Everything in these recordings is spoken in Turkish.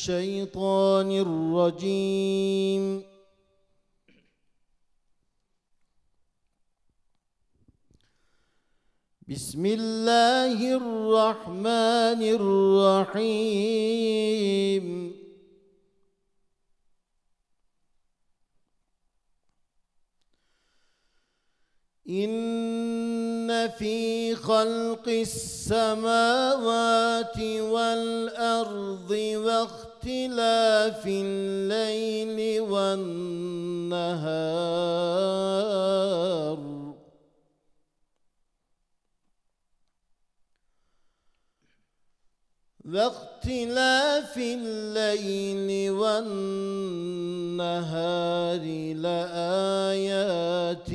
الشيطان الرجيم بسم الله الرحمن الرحيم إن في خلق السماوات والأرض واختلاف واختلاف الليل والنهار واختلاف الليل والنهار لآيات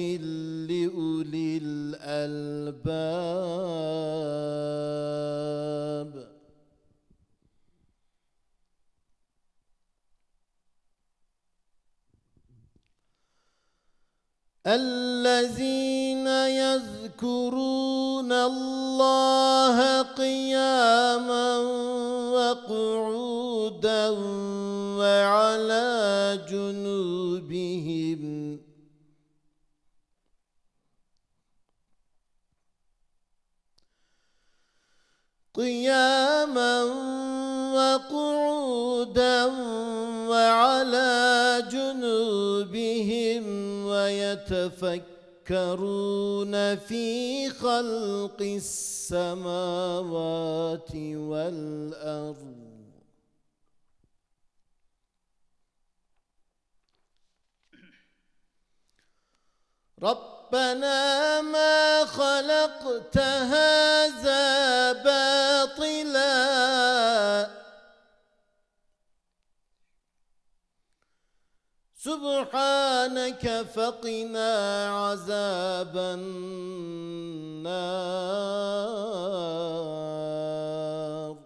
لأولي الألباب الذين يذكرون الله قياما وقعودا وعلى جنوبهم قياما وقعودا وعلى جنوبهم ويتفكرون في خلق السماوات والأرض رب ربنا ما خلقت هذا باطلا سبحانك فقنا عذاب النار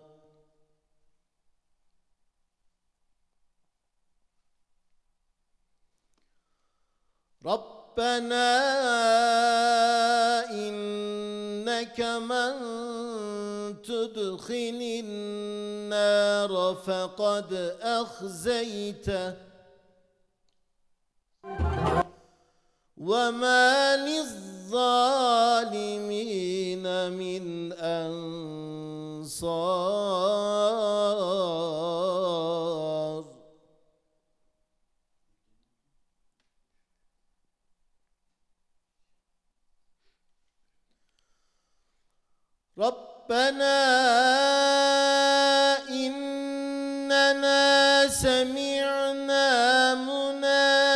رب ربنا إنك من تدخل النار فقد أخزيته وما للظالمين من أنصار ربنا إننا سمعنا مناديا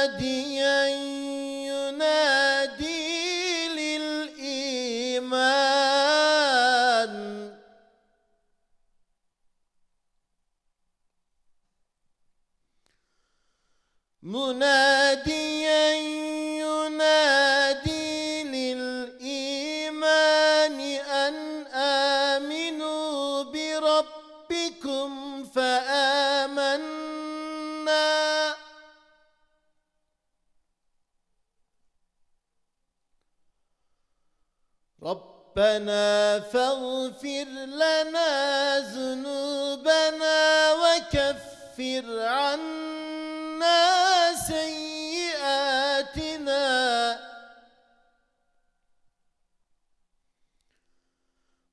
ربنا فاغفر لنا ذنوبنا وكفر عنا سيئاتنا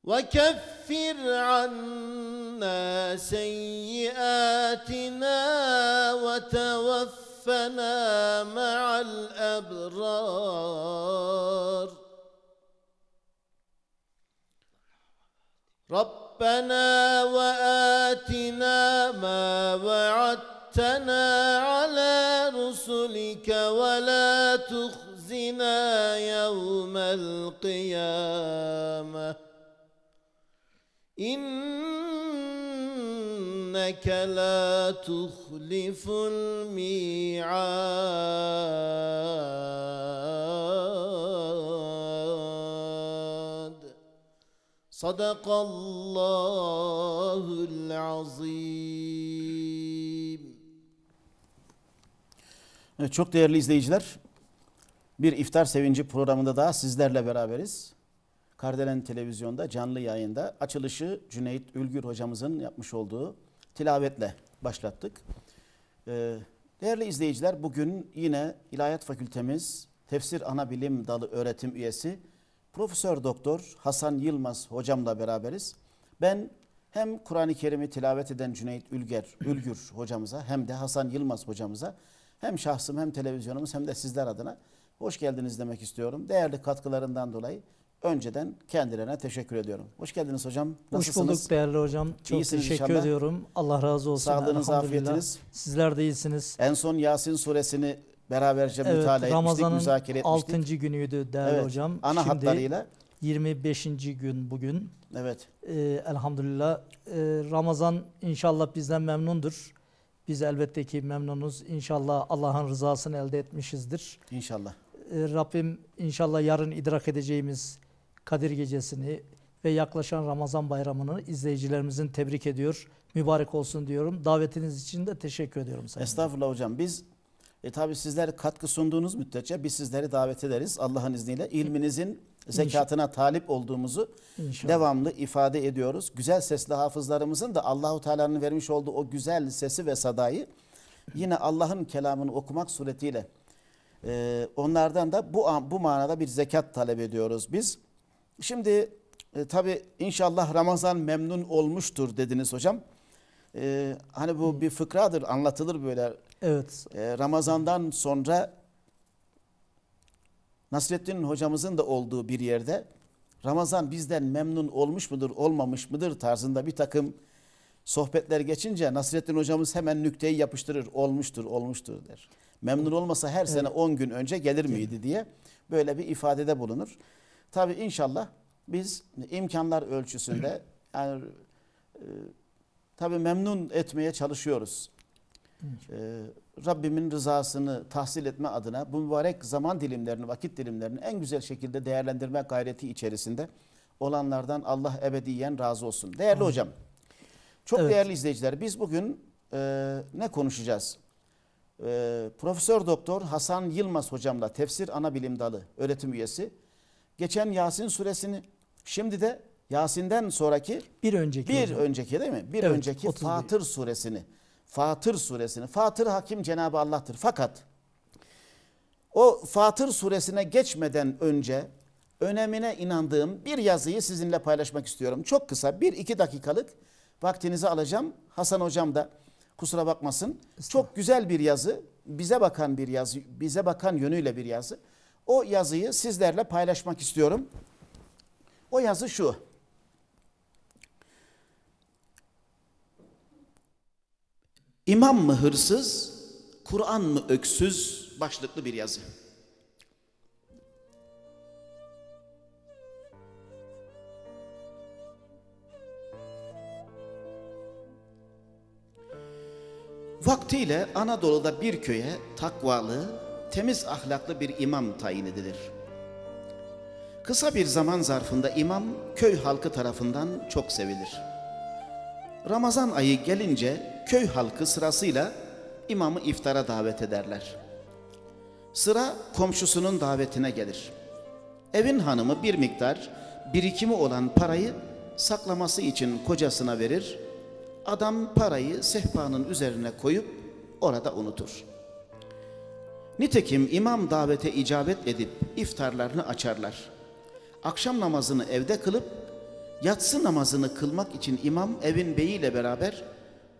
وكفر عنا سيئاتنا وتوفنا مع الأبرار ربنا وآتنا ما وعدتنا على رسلك ولا تخزنا يوم القيامة إنك لا تخلف الميعاد Sadakallahul azim. Evet, çok değerli izleyiciler, bir iftar sevinci programında daha sizlerle beraberiz. Kardelen Televizyon'da canlı yayında açılışı Cüneyt Ülgür hocamızın yapmış olduğu tilavetle başlattık. Ee, değerli izleyiciler bugün yine İlahiyat Fakültemiz Tefsir Ana Bilim Dalı öğretim üyesi Profesör Doktor Hasan Yılmaz hocamla beraberiz. Ben hem Kur'an-ı Kerim'i tilavet eden Cüneyt Ülger, Ülgür hocamıza hem de Hasan Yılmaz hocamıza hem şahsım hem televizyonumuz hem de sizler adına hoş geldiniz demek istiyorum. Değerli katkılarından dolayı önceden kendilerine teşekkür ediyorum. Hoş geldiniz hocam. Nasılsınız? Hoş bulduk değerli hocam. Çok İyisiniz teşekkür inşallah. ediyorum. Allah razı olsun. Sağlığınız, afiyetiniz. Sizler de iyisiniz. En son Yasin suresini beraberce evet, mütalaa etmiştik, Ramazan'ın müzakere etmiştik. 6. günüydü değerli evet, hocam. Ana Şimdi hatlarıyla. 25. gün bugün. Evet. Ee, elhamdülillah ee, Ramazan inşallah bizden memnundur. Biz elbette ki memnunuz. İnşallah Allah'ın rızasını elde etmişizdir. İnşallah. Ee, Rabbim inşallah yarın idrak edeceğimiz Kadir Gecesini ve yaklaşan Ramazan bayramını izleyicilerimizin tebrik ediyor. Mübarek olsun diyorum. Davetiniz için de teşekkür ediyorum. Sayın Estağfurullah hocam. Biz e tabi sizler katkı sunduğunuz müddetçe biz sizleri davet ederiz Allah'ın izniyle. ilminizin zekatına talip olduğumuzu İnşallah. devamlı ifade ediyoruz. Güzel sesli hafızlarımızın da Allahu Teala'nın vermiş olduğu o güzel sesi ve sadayı yine Allah'ın kelamını okumak suretiyle e, onlardan da bu bu manada bir zekat talep ediyoruz biz. Şimdi e, tabi inşallah Ramazan memnun olmuştur dediniz hocam. E, hani bu bir fıkradır anlatılır böyle Evet. Ee, Ramazan'dan sonra Nasrettin hocamızın da olduğu bir yerde Ramazan bizden memnun olmuş mudur olmamış mıdır tarzında bir takım sohbetler geçince Nasrettin hocamız hemen nükteyi yapıştırır olmuştur olmuştur der. Memnun olmasa her evet. sene 10 gün önce gelir miydi diye böyle bir ifadede bulunur. Tabi inşallah biz imkanlar ölçüsünde yani e, tabi memnun etmeye çalışıyoruz. Ee, Rabbimin rızasını tahsil etme adına bu mübarek zaman dilimlerini, vakit dilimlerini en güzel şekilde değerlendirme gayreti içerisinde olanlardan Allah ebediyen razı olsun. Değerli Amin. hocam, çok evet. değerli izleyiciler biz bugün e, ne konuşacağız? E, Profesör Doktor Hasan Yılmaz hocamla tefsir ana bilim dalı öğretim üyesi. Geçen Yasin suresini şimdi de Yasin'den sonraki bir önceki bir önceki değil mi? Bir evet, önceki 31. Fatır suresini Fatır suresini. Fatır hakim Cenab-ı Allah'tır. Fakat o Fatır suresine geçmeden önce önemine inandığım bir yazıyı sizinle paylaşmak istiyorum. Çok kısa bir iki dakikalık vaktinizi alacağım. Hasan hocam da kusura bakmasın. Çok güzel bir yazı. Bize bakan bir yazı, bize bakan yönüyle bir yazı. O yazıyı sizlerle paylaşmak istiyorum. O yazı şu. İmam mı hırsız, Kur'an mı öksüz başlıklı bir yazı. Vaktiyle Anadolu'da bir köye takvalı, temiz ahlaklı bir imam tayin edilir. Kısa bir zaman zarfında imam köy halkı tarafından çok sevilir. Ramazan ayı gelince köy halkı sırasıyla imamı iftara davet ederler. Sıra komşusunun davetine gelir. Evin hanımı bir miktar birikimi olan parayı saklaması için kocasına verir. Adam parayı sehpanın üzerine koyup orada unutur. Nitekim imam davete icabet edip iftarlarını açarlar. Akşam namazını evde kılıp yatsı namazını kılmak için imam evin beyiyle beraber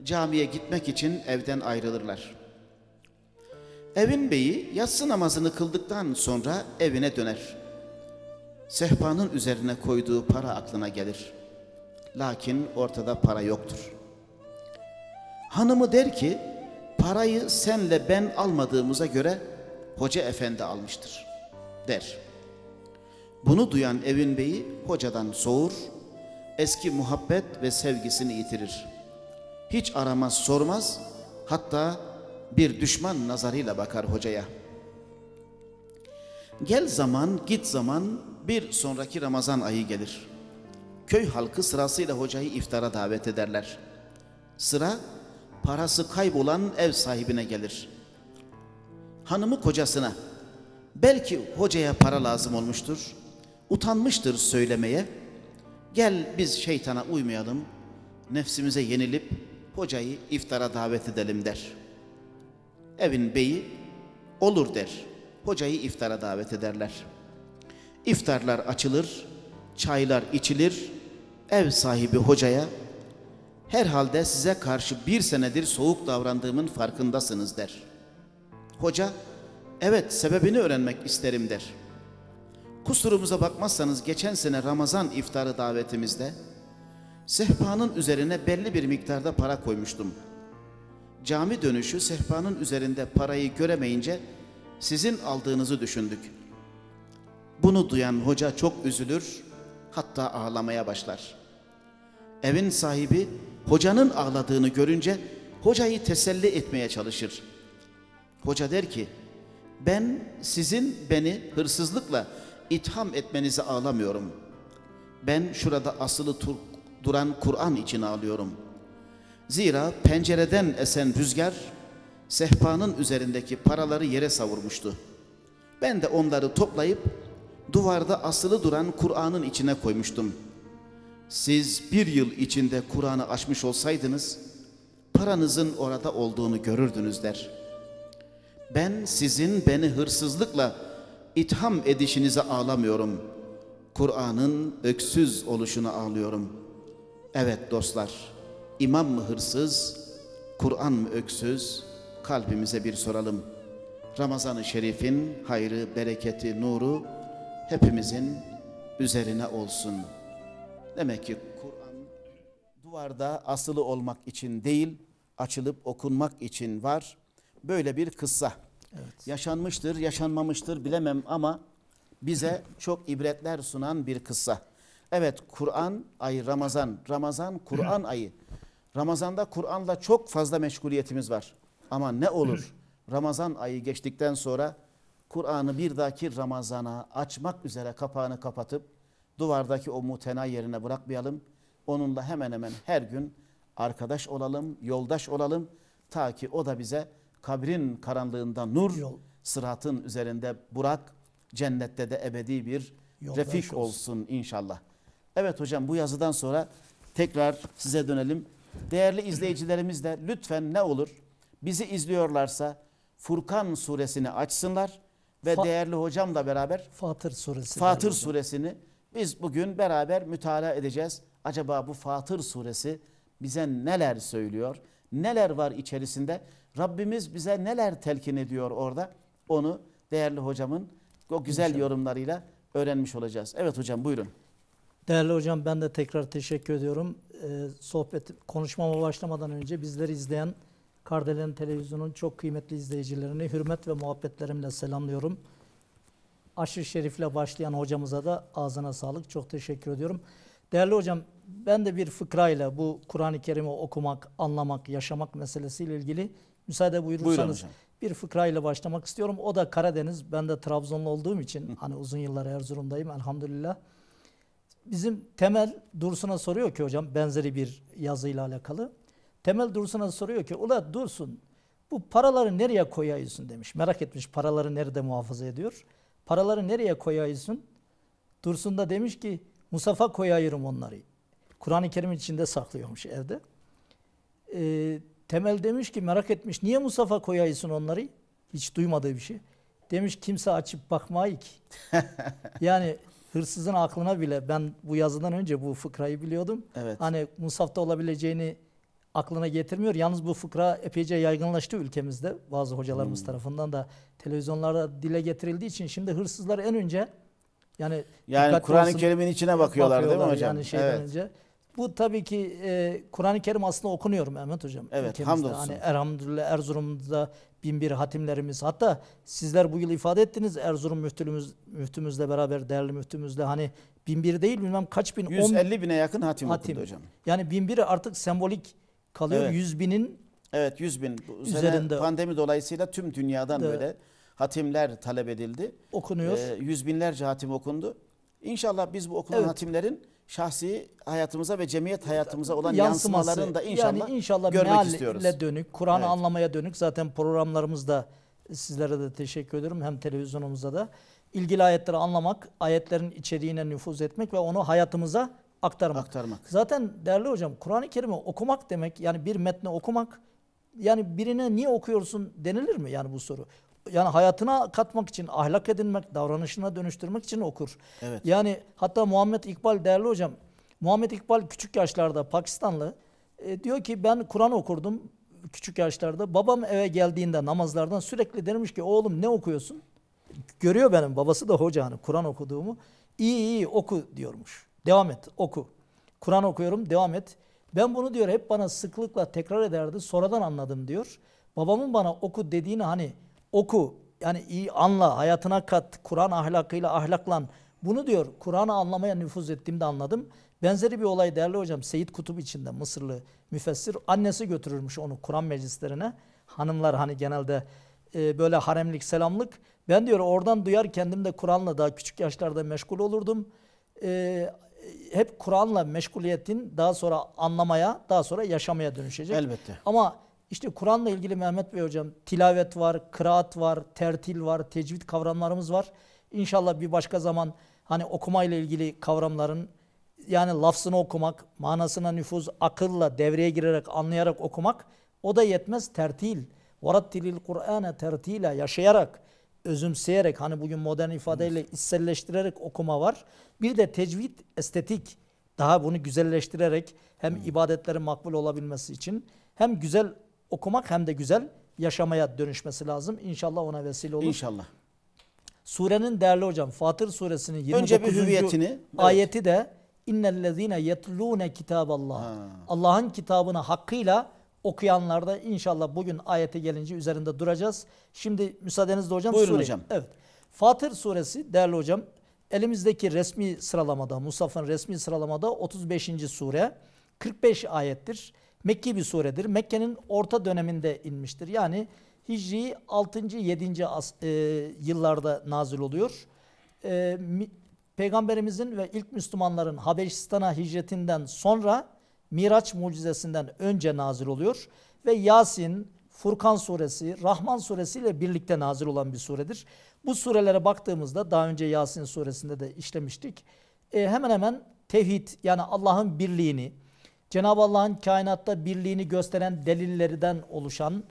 camiye gitmek için evden ayrılırlar. Evin beyi yatsı namazını kıldıktan sonra evine döner. Sehpanın üzerine koyduğu para aklına gelir. Lakin ortada para yoktur. Hanımı der ki parayı senle ben almadığımıza göre hoca efendi almıştır der. Bunu duyan evin beyi hocadan soğur, eski muhabbet ve sevgisini yitirir.'' Hiç aramaz sormaz hatta bir düşman nazarıyla bakar hocaya. Gel zaman git zaman bir sonraki Ramazan ayı gelir. Köy halkı sırasıyla hocayı iftara davet ederler. Sıra parası kaybolan ev sahibine gelir. Hanımı kocasına belki hocaya para lazım olmuştur. Utanmıştır söylemeye. Gel biz şeytana uymayalım. Nefsimize yenilip hocayı iftara davet edelim der. Evin beyi olur der. Hocayı iftara davet ederler. İftarlar açılır, çaylar içilir. Ev sahibi hocaya herhalde size karşı bir senedir soğuk davrandığımın farkındasınız der. Hoca evet sebebini öğrenmek isterim der. Kusurumuza bakmazsanız geçen sene Ramazan iftarı davetimizde Sehpanın üzerine belli bir miktarda para koymuştum. Cami dönüşü sehpanın üzerinde parayı göremeyince sizin aldığınızı düşündük. Bunu duyan hoca çok üzülür, hatta ağlamaya başlar. Evin sahibi hocanın ağladığını görünce hocayı teselli etmeye çalışır. Hoca der ki, ben sizin beni hırsızlıkla itham etmenizi ağlamıyorum. Ben şurada asılı duran Kur'an için ağlıyorum. Zira pencereden esen rüzgar sehpanın üzerindeki paraları yere savurmuştu. Ben de onları toplayıp duvarda asılı duran Kur'an'ın içine koymuştum. Siz bir yıl içinde Kur'an'ı açmış olsaydınız paranızın orada olduğunu görürdünüz der. Ben sizin beni hırsızlıkla itham edişinize ağlamıyorum. Kur'an'ın öksüz oluşunu ağlıyorum.'' Evet dostlar, imam mı hırsız, Kur'an mı öksüz? Kalbimize bir soralım. Ramazan-ı Şerif'in hayrı, bereketi, nuru hepimizin üzerine olsun. Demek ki Kur'an duvarda asılı olmak için değil, açılıp okunmak için var. Böyle bir kıssa. Evet. Yaşanmıştır, yaşanmamıştır bilemem ama bize çok ibretler sunan bir kıssa. Evet Kur'an ayı Ramazan. Ramazan Kur'an ayı. Ramazanda Kur'an'la çok fazla meşguliyetimiz var. Ama ne olur Ramazan ayı geçtikten sonra Kur'an'ı bir dahaki Ramazan'a açmak üzere kapağını kapatıp duvardaki o mutena yerine bırakmayalım. Onunla hemen hemen her gün arkadaş olalım, yoldaş olalım. Ta ki o da bize kabrin karanlığında nur, Yol. sıratın üzerinde burak, cennette de ebedi bir yoldaş refik olsun, olsun inşallah. Evet hocam bu yazıdan sonra tekrar size dönelim. Değerli izleyicilerimiz de lütfen ne olur bizi izliyorlarsa Furkan suresini açsınlar ve Fa değerli hocamla beraber Fatır suresini Fatır suresini biz bugün beraber mütalaa edeceğiz. Acaba bu Fatır suresi bize neler söylüyor? Neler var içerisinde? Rabbimiz bize neler telkin ediyor orada? Onu değerli hocamın o güzel İnşallah. yorumlarıyla öğrenmiş olacağız. Evet hocam buyurun. Değerli hocam ben de tekrar teşekkür ediyorum. Ee, sohbet konuşmama başlamadan önce bizleri izleyen Kardelen Televizyonu'nun çok kıymetli izleyicilerini hürmet ve muhabbetlerimle selamlıyorum. Aşırı Şerif'le başlayan hocamıza da ağzına sağlık. Çok teşekkür ediyorum. Değerli hocam ben de bir fıkrayla bu Kur'an-ı Kerim'i okumak, anlamak, yaşamak meselesiyle ilgili müsaade buyurursanız bir fıkrayla başlamak istiyorum. O da Karadeniz. Ben de Trabzonlu olduğum için hani uzun yıllar Erzurum'dayım elhamdülillah bizim Temel Dursun'a soruyor ki hocam benzeri bir yazıyla alakalı. Temel Dursun'a soruyor ki ula Dursun bu paraları nereye koyuyorsun demiş. Merak etmiş paraları nerede muhafaza ediyor. Paraları nereye koyuyorsun? Dursun da demiş ki Musaf'a koyayırım onları. Kur'an-ı Kerim içinde saklıyormuş evde. E, Temel demiş ki merak etmiş niye Musaf'a koyayısın onları? Hiç duymadığı bir şey. Demiş kimse açıp bakmayı ki. yani hırsızın aklına bile ben bu yazıdan önce bu fıkrayı biliyordum. Evet. Hani Musaf'ta olabileceğini aklına getirmiyor. Yalnız bu fıkra epeyce yaygınlaştı ülkemizde bazı hocalarımız hmm. tarafından da televizyonlarda dile getirildiği için şimdi hırsızlar en önce yani yani Kur'an-ı Kerim'in içine bakıyorlar, bakıyorlar değil mi hocam? Yani şeyden evet. önce bu tabii ki e, Kur'an-ı Kerim aslında okunuyor Mehmet Hocam. Evet ülkemizde. hamdolsun. Hani Elhamdülillah Erzurum'da bin bir hatimlerimiz hatta sizler bu yıl ifade ettiniz Erzurum müftümüz, müftümüzle beraber değerli müftümüzle hani bin bir değil bilmem kaç bin. 150 on, bine yakın hatim, hatim. okundu hocam. Yani bin biri artık sembolik kalıyor. Evet. 100 binin Evet 100 bin. Bu üzerinde. pandemi dolayısıyla tüm dünyadan de, böyle hatimler talep edildi. Okunuyor. E, yüz binlerce hatim okundu. İnşallah biz bu okul evet. şahsi hayatımıza ve cemiyet hayatımıza olan Yansıması, yansımalarını da inşallah, yani inşallah görmek istiyoruz. dönük, Kur'an'ı evet. anlamaya dönük zaten programlarımızda sizlere de teşekkür ediyorum hem televizyonumuza da. ilgili ayetleri anlamak, ayetlerin içeriğine nüfuz etmek ve onu hayatımıza aktarmak. aktarmak. Zaten değerli hocam Kur'an-ı Kerim'i okumak demek yani bir metni okumak yani birine niye okuyorsun denilir mi yani bu soru? yani hayatına katmak için, ahlak edinmek, davranışına dönüştürmek için okur. Evet. Yani hatta Muhammed İkbal değerli hocam, Muhammed İkbal küçük yaşlarda Pakistanlı e, diyor ki ben Kur'an okurdum küçük yaşlarda. Babam eve geldiğinde namazlardan sürekli dermiş ki oğlum ne okuyorsun? Görüyor benim babası da hoca hani Kur'an okuduğumu. İyi iyi oku diyormuş. Devam et oku. Kur'an okuyorum devam et. Ben bunu diyor hep bana sıklıkla tekrar ederdi. Sonradan anladım diyor. Babamın bana oku dediğini hani oku yani iyi anla hayatına kat Kur'an ahlakıyla ahlaklan. Bunu diyor Kur'an'ı anlamaya nüfuz ettiğimde anladım. Benzeri bir olay değerli hocam Seyit Kutup içinde Mısırlı müfessir annesi götürürmüş onu Kur'an meclislerine. Hanımlar hani genelde e, böyle haremlik selamlık. Ben diyor oradan duyar kendim de Kur'an'la daha küçük yaşlarda meşgul olurdum. E, hep Kur'an'la meşguliyetin daha sonra anlamaya daha sonra yaşamaya dönüşecek. Elbette. Ama işte Kur'an'la ilgili Mehmet Bey hocam tilavet var, kıraat var, tertil var, tecvid kavramlarımız var. İnşallah bir başka zaman hani okumayla ilgili kavramların yani lafzını okumak, manasına nüfuz, akılla devreye girerek, anlayarak okumak o da yetmez tertil. وَرَتِّلِ الْقُرْآنَ tertila Yaşayarak, özümseyerek, hani bugün modern ifadeyle içselleştirerek okuma var. Bir de tecvid, estetik. Daha bunu güzelleştirerek hem ibadetlerin makbul olabilmesi için hem güzel okumak hem de güzel yaşamaya dönüşmesi lazım. İnşallah ona vesile olur. İnşallah. Surenin değerli hocam Fatır suresinin 29. hüviyetini, ayeti evet. de innellezine yetlune kitaballah. Allah'ın kitabını hakkıyla okuyanlarda inşallah bugün ayete gelince üzerinde duracağız. Şimdi müsaadenizle hocam. Buyurun sure. hocam. Evet. Fatır suresi değerli hocam elimizdeki resmi sıralamada Musaf'ın resmi sıralamada 35. sure 45 ayettir. Mekki bir suredir. Mekke'nin orta döneminde inmiştir. Yani Hicri 6. 7. As, e, yıllarda nazil oluyor. E, mi, Peygamberimizin ve ilk Müslümanların Habeşistan'a hicretinden sonra Miraç mucizesinden önce nazil oluyor. Ve Yasin, Furkan suresi, Rahman suresiyle birlikte nazil olan bir suredir. Bu surelere baktığımızda daha önce Yasin suresinde de işlemiştik. E, hemen hemen tevhid yani Allah'ın birliğini, Cenab-ı Allah'ın kainatta birliğini gösteren delillerden oluşan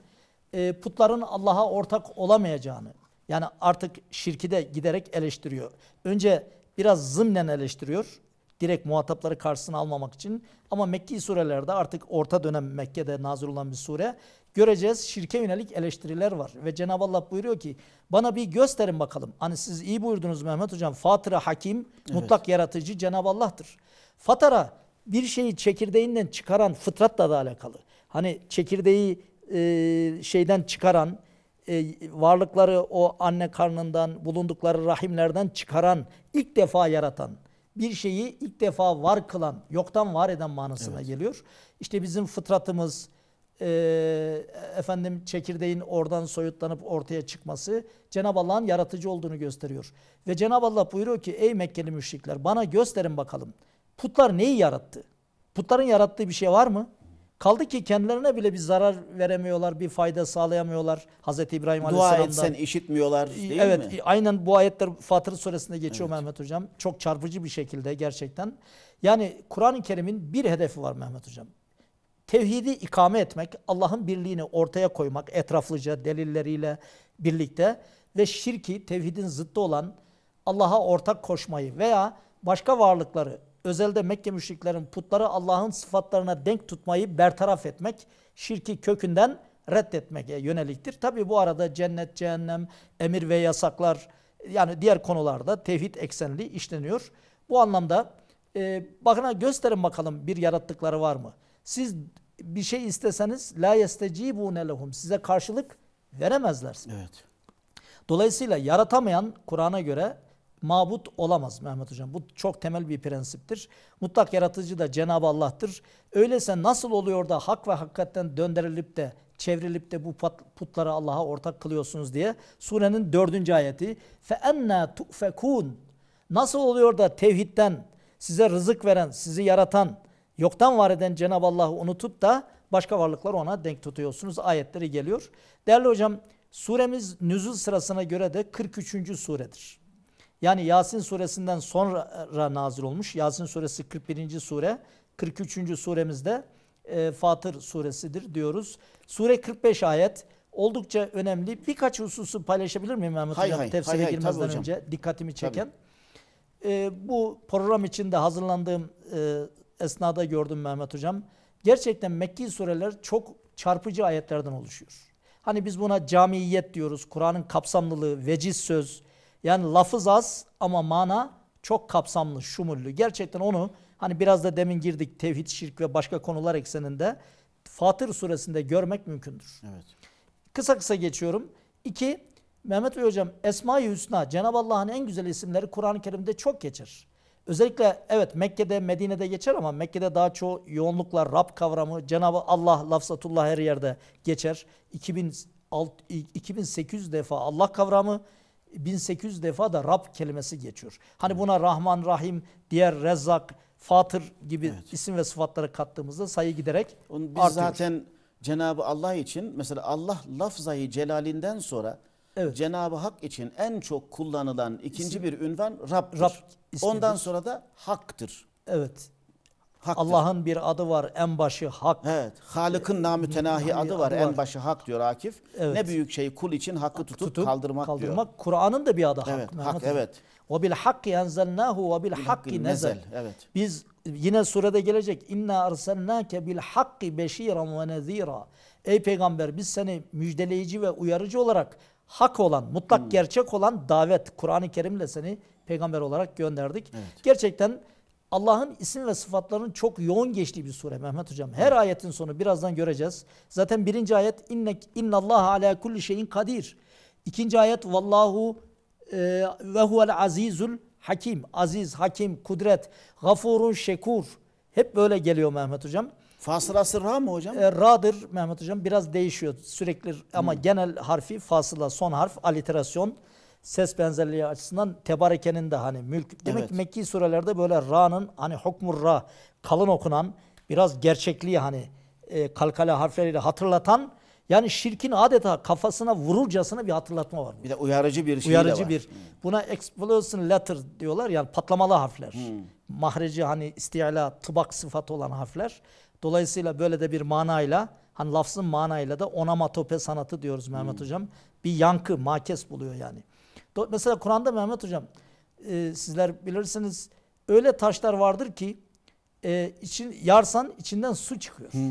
e, putların Allah'a ortak olamayacağını yani artık şirki de giderek eleştiriyor. Önce biraz zımnen eleştiriyor direkt muhatapları karşısına almamak için. Ama Mekki surelerde artık orta dönem Mekke'de nazil olan bir sure göreceğiz. Şirke yönelik eleştiriler var. Ve Cenab-ı Allah buyuruyor ki bana bir gösterin bakalım. Hani siz iyi buyurdunuz Mehmet Hocam. Fatıra Hakim, evet. mutlak yaratıcı Cenab-ı Allah'tır. Fatara bir şeyi çekirdeğinden çıkaran fıtratla da alakalı. Hani çekirdeği e, şeyden çıkaran, e, varlıkları o anne karnından, bulundukları rahimlerden çıkaran, ilk defa yaratan, bir şeyi ilk defa var kılan, yoktan var eden manasına evet. geliyor. İşte bizim fıtratımız, e, efendim çekirdeğin oradan soyutlanıp ortaya çıkması Cenab-ı Allah'ın yaratıcı olduğunu gösteriyor. Ve Cenab-ı Allah buyuruyor ki ey Mekkeli müşrikler bana gösterin bakalım.'' Putlar neyi yarattı? Putların yarattığı bir şey var mı? Kaldı ki kendilerine bile bir zarar veremiyorlar, bir fayda sağlayamıyorlar Hazreti İbrahim Dua Aleyhisselam'dan. Dua etsen işitmiyorlar değil evet, mi? Evet aynen bu ayetler Fatır suresinde geçiyor evet. Mehmet Hocam. Çok çarpıcı bir şekilde gerçekten. Yani Kur'an-ı Kerim'in bir hedefi var Mehmet Hocam. Tevhidi ikame etmek, Allah'ın birliğini ortaya koymak etraflıca delilleriyle birlikte ve şirki tevhidin zıttı olan Allah'a ortak koşmayı veya başka varlıkları özelde Mekke müşriklerin putları Allah'ın sıfatlarına denk tutmayı bertaraf etmek, şirki kökünden reddetmek yöneliktir. Tabi bu arada cennet, cehennem, emir ve yasaklar yani diğer konularda tevhid eksenli işleniyor. Bu anlamda e, bakına gösterin bakalım bir yarattıkları var mı? Siz bir şey isteseniz la bu lehum size karşılık veremezler. Evet. Dolayısıyla yaratamayan Kur'an'a göre mabut olamaz Mehmet Hocam. Bu çok temel bir prensiptir. Mutlak yaratıcı da Cenab-ı Allah'tır. Öyleyse nasıl oluyor da hak ve hakikatten döndürülüp de çevrilip de bu putları Allah'a ortak kılıyorsunuz diye. Surenin dördüncü ayeti. Fe فَاَنَّا تُؤْفَكُونَ Nasıl oluyor da tevhidden size rızık veren, sizi yaratan, yoktan var eden Cenab-ı Allah'ı unutup da başka varlıklar ona denk tutuyorsunuz. Ayetleri geliyor. Değerli hocam suremiz nüzul sırasına göre de 43. suredir. Yani Yasin suresinden sonra nazil olmuş. Yasin suresi 41. sure. 43. suremizde e, Fatır suresidir diyoruz. Sure 45 ayet. Oldukça önemli. Birkaç hususu paylaşabilir miyim Mehmet hay Hocam? Hay, Tefsire hay, girmezden hay, önce hocam. dikkatimi çeken. E, bu program içinde hazırlandığım e, esnada gördüm Mehmet Hocam. Gerçekten Mekki sureler çok çarpıcı ayetlerden oluşuyor. Hani biz buna camiyet diyoruz. Kur'an'ın kapsamlılığı, veciz söz, yani lafız az ama mana çok kapsamlı, şumullü. Gerçekten onu hani biraz da demin girdik tevhid, şirk ve başka konular ekseninde Fatır suresinde görmek mümkündür. Evet. Kısa kısa geçiyorum. İki, Mehmet Bey Hocam Esma-i Hüsna Cenab-ı Allah'ın en güzel isimleri Kur'an-ı Kerim'de çok geçer. Özellikle evet Mekke'de Medine'de geçer ama Mekke'de daha çoğu yoğunlukla Rab kavramı Cenab-ı Allah lafzatullah her yerde geçer. 2000, 2800 defa Allah kavramı 1800 defa da Rab kelimesi geçiyor. Hani buna Rahman, Rahim, diğer Rezzak, Fatır gibi evet. isim ve sıfatları kattığımızda sayı giderek Onu biz artıyor. zaten Cenabı Allah için mesela Allah lafzayı celalinden sonra evet. Cenabı Hak için en çok kullanılan ikinci isim, bir ünvan Rab'dır. Rab ismidir. Ondan sonra da Hak'tır. Evet. Haktır. Allah'ın bir adı var en başı hak. Evet. Halık'ın namütenahi ee, adı var. En başı hak diyor Akif. Evet. Ne büyük şey kul için hakkı hak tutup, tutup kaldırmak, kaldırmak diyor. Kur'an'ın da bir adı hak. Evet. Hak, evet. Ve bil hakki enzelnahu ve bil hakki nezel. Evet. Biz yine surede gelecek inna arsalnake bil hakki beşiran ve nezira. Ey peygamber biz seni müjdeleyici ve uyarıcı olarak hak olan, mutlak hmm. gerçek olan davet Kur'an-ı Kerim'le seni peygamber olarak gönderdik. Evet. Gerçekten Allah'ın isim ve sıfatlarının çok yoğun geçtiği bir sure Mehmet Hocam. Her evet. ayetin sonu birazdan göreceğiz. Zaten birinci ayet innek innallaha ala kulli şeyin kadir. İkinci ayet vallahu e, ve huvel azizul hakim. Aziz, hakim, kudret, gafurun şekur. Hep böyle geliyor Mehmet Hocam. Fasılası ra mı hocam? E, ra'dır Mehmet Hocam. Biraz değişiyor sürekli ama hmm. genel harfi fasıla, son harf, aliterasyon ses benzerliği açısından tebarekenin de hani mülk. Demek evet. Mekki surelerde böyle ra'nın hani hukmur ra kalın okunan biraz gerçekliği hani e, kalkale harfleriyle hatırlatan yani şirkin adeta kafasına vururcasına bir hatırlatma var. Bir de uyarıcı bir şey uyarıcı de var. bir. Hmm. Buna explosion letter diyorlar yani patlamalı harfler. Hmm. Mahreci hani istiyala tıbak sıfatı olan harfler. Dolayısıyla böyle de bir manayla hani lafzın manayla da onamatope sanatı diyoruz Mehmet hmm. Hocam. Bir yankı, makes buluyor yani. Mesela Kur'an'da Mehmet Hocam e, sizler bilirsiniz öyle taşlar vardır ki e, için yarsan içinden su çıkıyor. Hmm.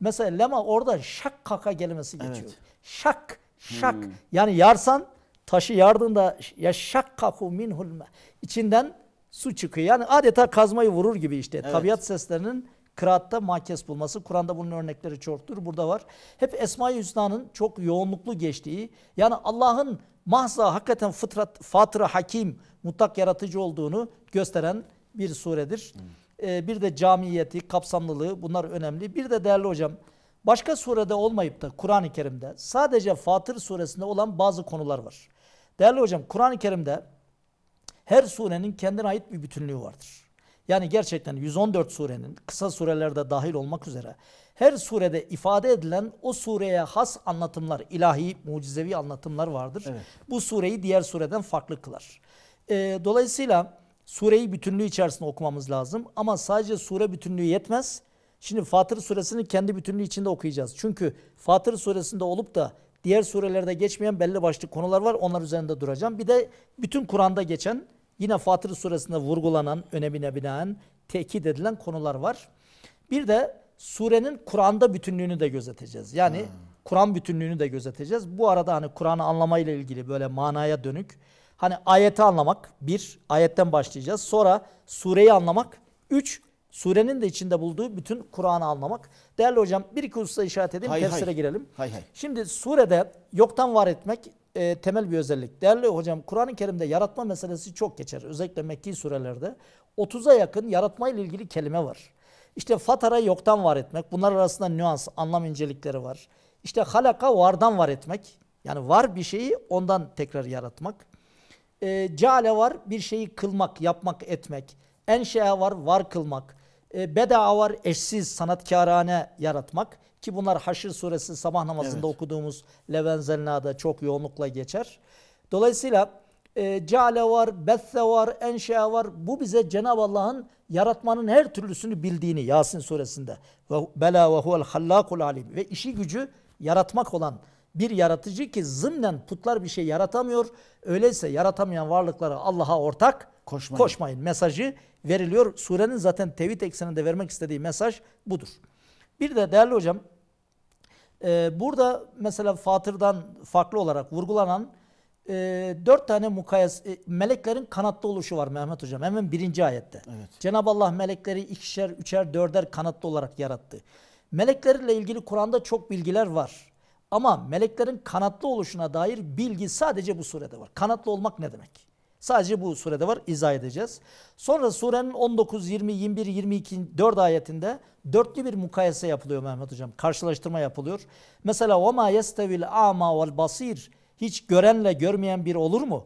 Mesela lema orada şak kaka kelimesi geçiyor. Evet. Şak, şak. Hmm. Yani yarsan taşı yardığında ya şak kaku minhulme içinden su çıkıyor. Yani adeta kazmayı vurur gibi işte evet. tabiat seslerinin Kıraatta makes bulması. Kur'an'da bunun örnekleri çoktur. Burada var. Hep Esma-i Hüsna'nın çok yoğunluklu geçtiği yani Allah'ın mahza hakikaten fıtrat, fatıra hakim mutlak yaratıcı olduğunu gösteren bir suredir. Hmm. Ee, bir de camiyeti, kapsamlılığı bunlar önemli. Bir de değerli hocam başka surede olmayıp da Kur'an-ı Kerim'de sadece Fatır suresinde olan bazı konular var. Değerli hocam Kur'an-ı Kerim'de her surenin kendine ait bir bütünlüğü vardır. Yani gerçekten 114 surenin kısa surelerde dahil olmak üzere her surede ifade edilen o sureye has anlatımlar, ilahi, mucizevi anlatımlar vardır. Evet. Bu sureyi diğer sureden farklı kılar. Ee, dolayısıyla sureyi bütünlüğü içerisinde okumamız lazım ama sadece sure bütünlüğü yetmez. Şimdi Fatır suresini kendi bütünlüğü içinde okuyacağız. Çünkü Fatır suresinde olup da diğer surelerde geçmeyen belli başlı konular var. Onlar üzerinde duracağım. Bir de bütün Kur'an'da geçen Yine Fatır suresinde vurgulanan, önemine binaen tekit edilen konular var. Bir de surenin Kur'an'da bütünlüğünü de gözeteceğiz. Yani hmm. Kur'an bütünlüğünü de gözeteceğiz. Bu arada hani Kur'an'ı anlamayla ilgili böyle manaya dönük. Hani ayeti anlamak bir, ayetten başlayacağız. Sonra sureyi anlamak. Üç, surenin de içinde bulduğu bütün Kur'an'ı anlamak. Değerli hocam bir iki hususa işaret edeyim hay, tefsire hay. girelim. Hay, hay. Şimdi surede yoktan var etmek e, temel bir özellik. Değerli hocam Kur'an-ı Kerim'de yaratma meselesi çok geçer. Özellikle Mekki surelerde 30'a yakın yaratma ile ilgili kelime var. İşte fatara yoktan var etmek. Bunlar arasında nüans, anlam incelikleri var. İşte halaka vardan var etmek. Yani var bir şeyi ondan tekrar yaratmak. E, ceale var bir şeyi kılmak, yapmak, etmek. Enşea var var kılmak. E, beda var eşsiz, sanatkarane yaratmak. Ki bunlar Haşr suresi sabah namazında evet. okuduğumuz Levenzelna'da çok yoğunlukla geçer. Dolayısıyla e, cale var, bethe var, enşe var. Bu bize Cenab-ı Allah'ın yaratmanın her türlüsünü bildiğini Yasin suresinde. Ve bela ve huvel hallakul alim. Ve işi gücü yaratmak olan bir yaratıcı ki zımnen putlar bir şey yaratamıyor. Öyleyse yaratamayan varlıklara Allah'a ortak koşmayın. koşmayın mesajı veriliyor. Surenin zaten tevhid ekseninde vermek istediği mesaj budur. Bir de değerli hocam e, burada mesela Fatır'dan farklı olarak vurgulanan e, dört tane mukayes e, meleklerin kanatlı oluşu var Mehmet hocam hemen birinci ayette. Evet. Cenab-ı Allah melekleri ikişer, üçer, dörder kanatlı olarak yarattı. Meleklerle ilgili Kur'an'da çok bilgiler var. Ama meleklerin kanatlı oluşuna dair bilgi sadece bu surede var. Kanatlı olmak ne demek? Sadece bu surede var izah edeceğiz. Sonra surenin 19, 20, 21, 22, 4 ayetinde dörtlü bir mukayese yapılıyor Mehmet Hocam. Karşılaştırma yapılıyor. Mesela وَمَا يَسْتَوِ الْاَمَا basir Hiç görenle görmeyen bir olur mu?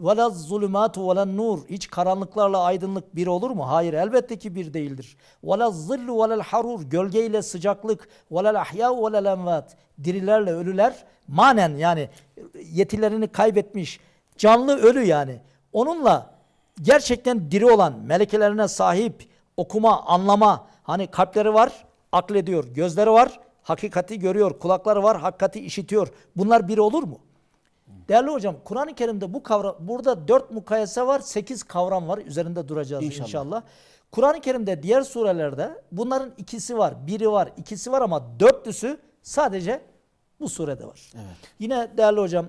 وَلَا الظُّلُمَاتُ وَلَا nur Hiç karanlıklarla aydınlık bir olur mu? Hayır elbette ki bir değildir. وَلَا الظِّلُّ وَلَا harur gölgeyle sıcaklık. وَلَا الْاَحْيَاءُ وَلَا الْاَمْوَاتِ Dirilerle ölüler manen yani yetilerini kaybetmiş canlı ölü yani Onunla gerçekten diri olan melekelerine sahip okuma, anlama hani kalpleri var, aklediyor, gözleri var, hakikati görüyor, kulakları var, hakikati işitiyor. Bunlar biri olur mu? Değerli hocam Kur'an-ı Kerim'de bu kavram burada dört mukayese var, sekiz kavram var. Üzerinde duracağız inşallah. inşallah. Kur'an-ı Kerim'de diğer surelerde bunların ikisi var, biri var, ikisi var ama dörtlüsü sadece bu surede var. Evet. Yine değerli hocam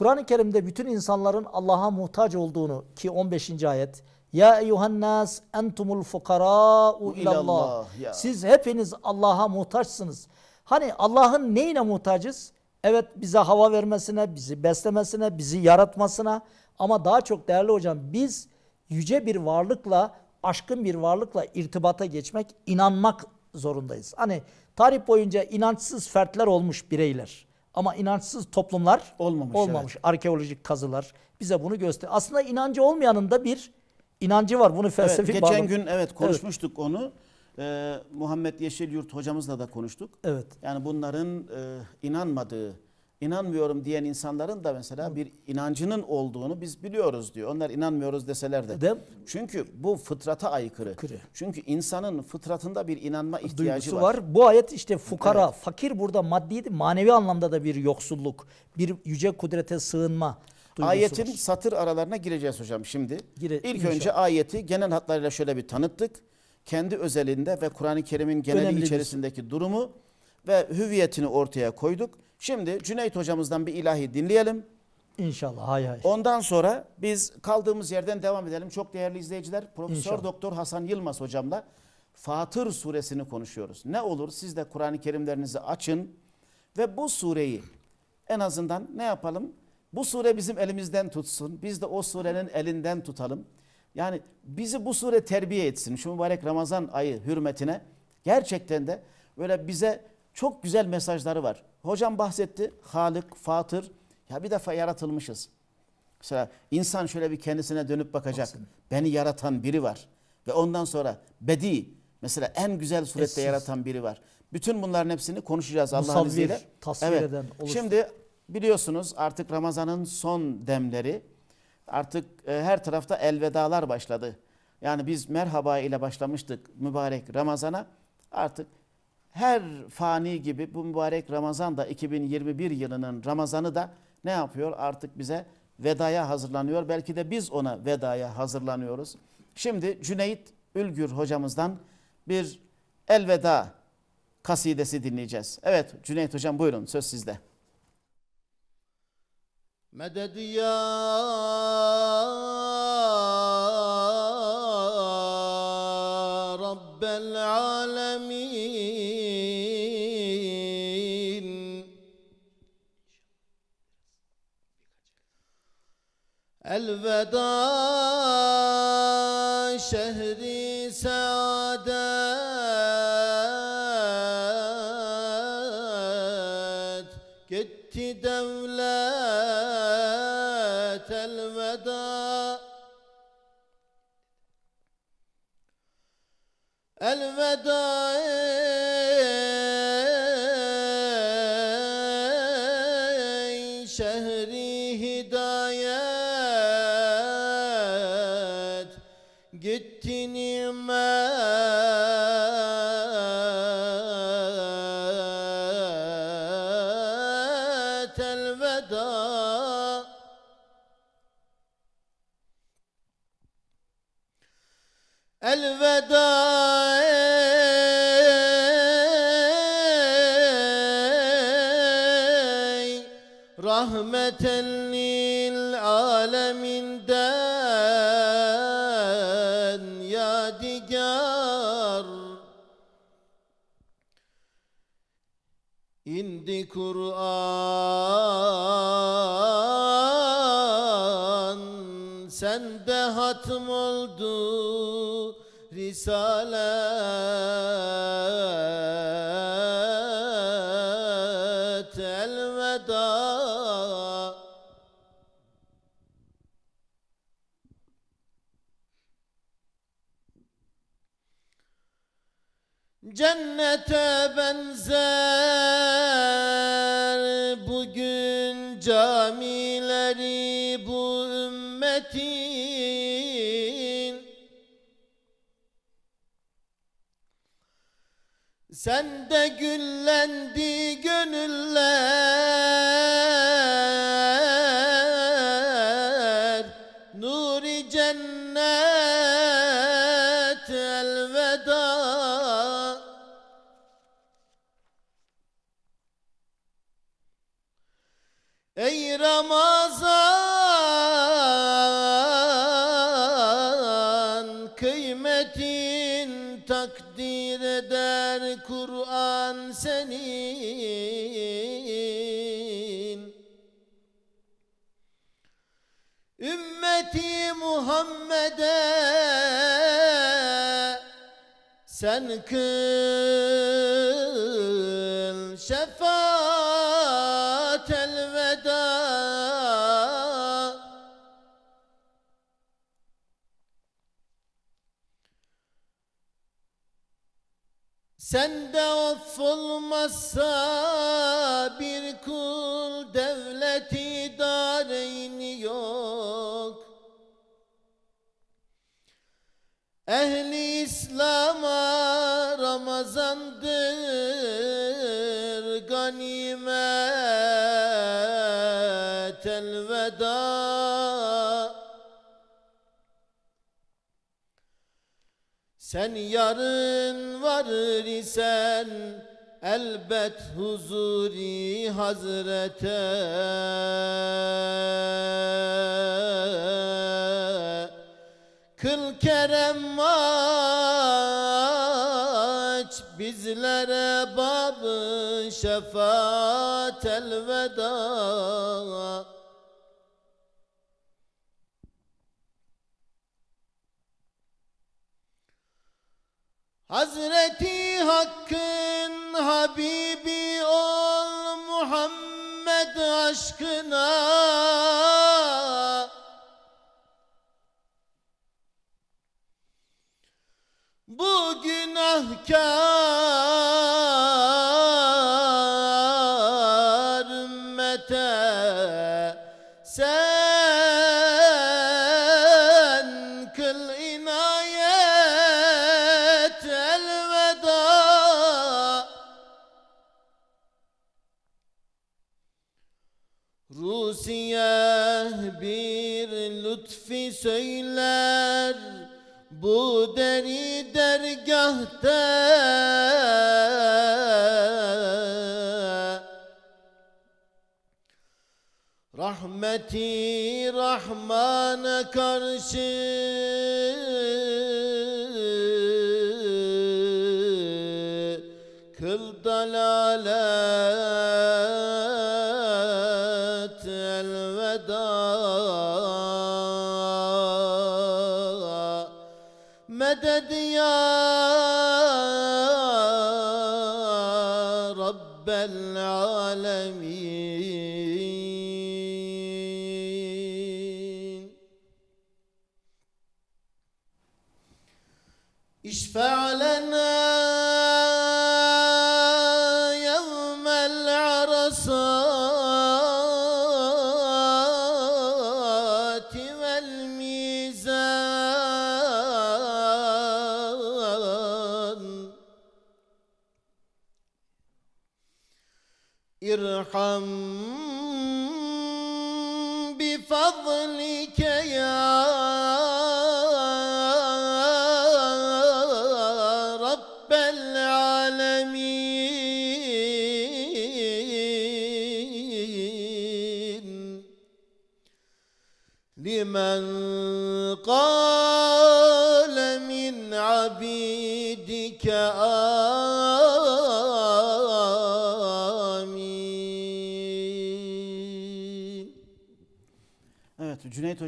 Kur'an-ı Kerim'de bütün insanların Allah'a muhtaç olduğunu ki 15. ayet ya eyyuhan nas entumul fukara'u ilallah. Siz hepiniz Allah'a muhtaçsınız. Hani Allah'ın neyine muhtacız? Evet bize hava vermesine, bizi beslemesine, bizi yaratmasına ama daha çok değerli hocam biz yüce bir varlıkla, aşkın bir varlıkla irtibata geçmek, inanmak zorundayız. Hani tarih boyunca inançsız fertler olmuş bireyler. Ama inançsız toplumlar olmamış. olmamış. Evet. Arkeolojik kazılar bize bunu göster. Aslında inancı olmayanın da bir inancı var. Bunu felsefi evet, Geçen bağlı. gün evet konuşmuştuk evet. onu. Ee, Muhammed Yeşilyurt hocamızla da konuştuk. Evet. Yani bunların e, inanmadığı inanmıyorum diyen insanların da mesela bir inancının olduğunu biz biliyoruz diyor. Onlar inanmıyoruz deseler de. de Çünkü bu fıtrata aykırı. aykırı. Çünkü insanın fıtratında bir inanma ihtiyacı var. var. Bu ayet işte fukara, evet. fakir burada maddi, manevi anlamda da bir yoksulluk, bir yüce kudrete sığınma. Ayetin var. satır aralarına gireceğiz hocam şimdi. Gire, İlk inşallah. önce ayeti genel hatlarıyla şöyle bir tanıttık. Kendi özelinde ve Kur'an-ı Kerim'in geneli içerisindeki durumu ve hüviyetini ortaya koyduk. Şimdi Cüneyt hocamızdan bir ilahi dinleyelim. İnşallah hay hay. Ondan sonra biz kaldığımız yerden devam edelim. Çok değerli izleyiciler Profesör Doktor Hasan Yılmaz hocamla Fatır suresini konuşuyoruz. Ne olur siz de Kur'an-ı Kerimlerinizi açın ve bu sureyi en azından ne yapalım? Bu sure bizim elimizden tutsun. Biz de o surenin elinden tutalım. Yani bizi bu sure terbiye etsin. Şu mübarek Ramazan ayı hürmetine gerçekten de böyle bize çok güzel mesajları var. Hocam bahsetti. Halık, Fatır. Ya bir defa yaratılmışız. Mesela insan şöyle bir kendisine dönüp bakacak. Baksın. Beni yaratan biri var. Ve ondan sonra bedi mesela en güzel surette Eşsiz. yaratan biri var. Bütün bunların hepsini konuşacağız Allah'ın izniyle. tasvir evet. eden. Şimdi biliyorsunuz artık Ramazan'ın son demleri. Artık e, her tarafta elvedalar başladı. Yani biz merhaba ile başlamıştık mübarek Ramazan'a. Artık her fani gibi bu mübarek Ramazan da 2021 yılının Ramazan'ı da ne yapıyor? Artık bize vedaya hazırlanıyor. Belki de biz ona vedaya hazırlanıyoruz. Şimdi Cüneyt Ülgür hocamızdan bir elveda kasidesi dinleyeceğiz. Evet Cüneyt hocam buyurun söz sizde. Meded ya رب العالمين الوداع شهر I feda indi Kur'an sende hatm oldu Risale cennete benzer Bugün camileri bu ümmetin Sende güllendi gönüller Sen kıl şefaat elveda Sende of olmazsa bir kul devlet Ehli İslam'a Ramazan'dır ganimet elveda Sen yarın varır isen elbet huzuri hazrete Kıl kerem aç bizlere babı şefaat elveda Hazreti Hakk'ın Habibi ol Muhammed aşkına Allah ka تهتى رحمتي رحمانك ارشد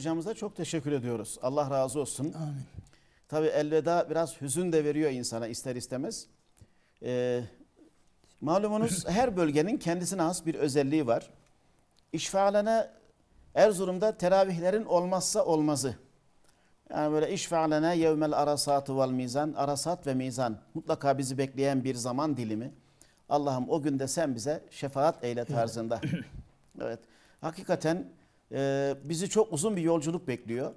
hocamıza çok teşekkür ediyoruz. Allah razı olsun. Amin. Tabi elveda biraz hüzün de veriyor insana ister istemez. Ee, malumunuz her bölgenin kendisine has bir özelliği var. İşfaalene Erzurum'da teravihlerin olmazsa olmazı. Yani böyle işfaalene yevmel arasatı vel mizan, arasat ve mizan mutlaka bizi bekleyen bir zaman dilimi. Allah'ım o günde sen bize şefaat eyle tarzında. evet. Hakikaten e, bizi çok uzun bir yolculuk bekliyor.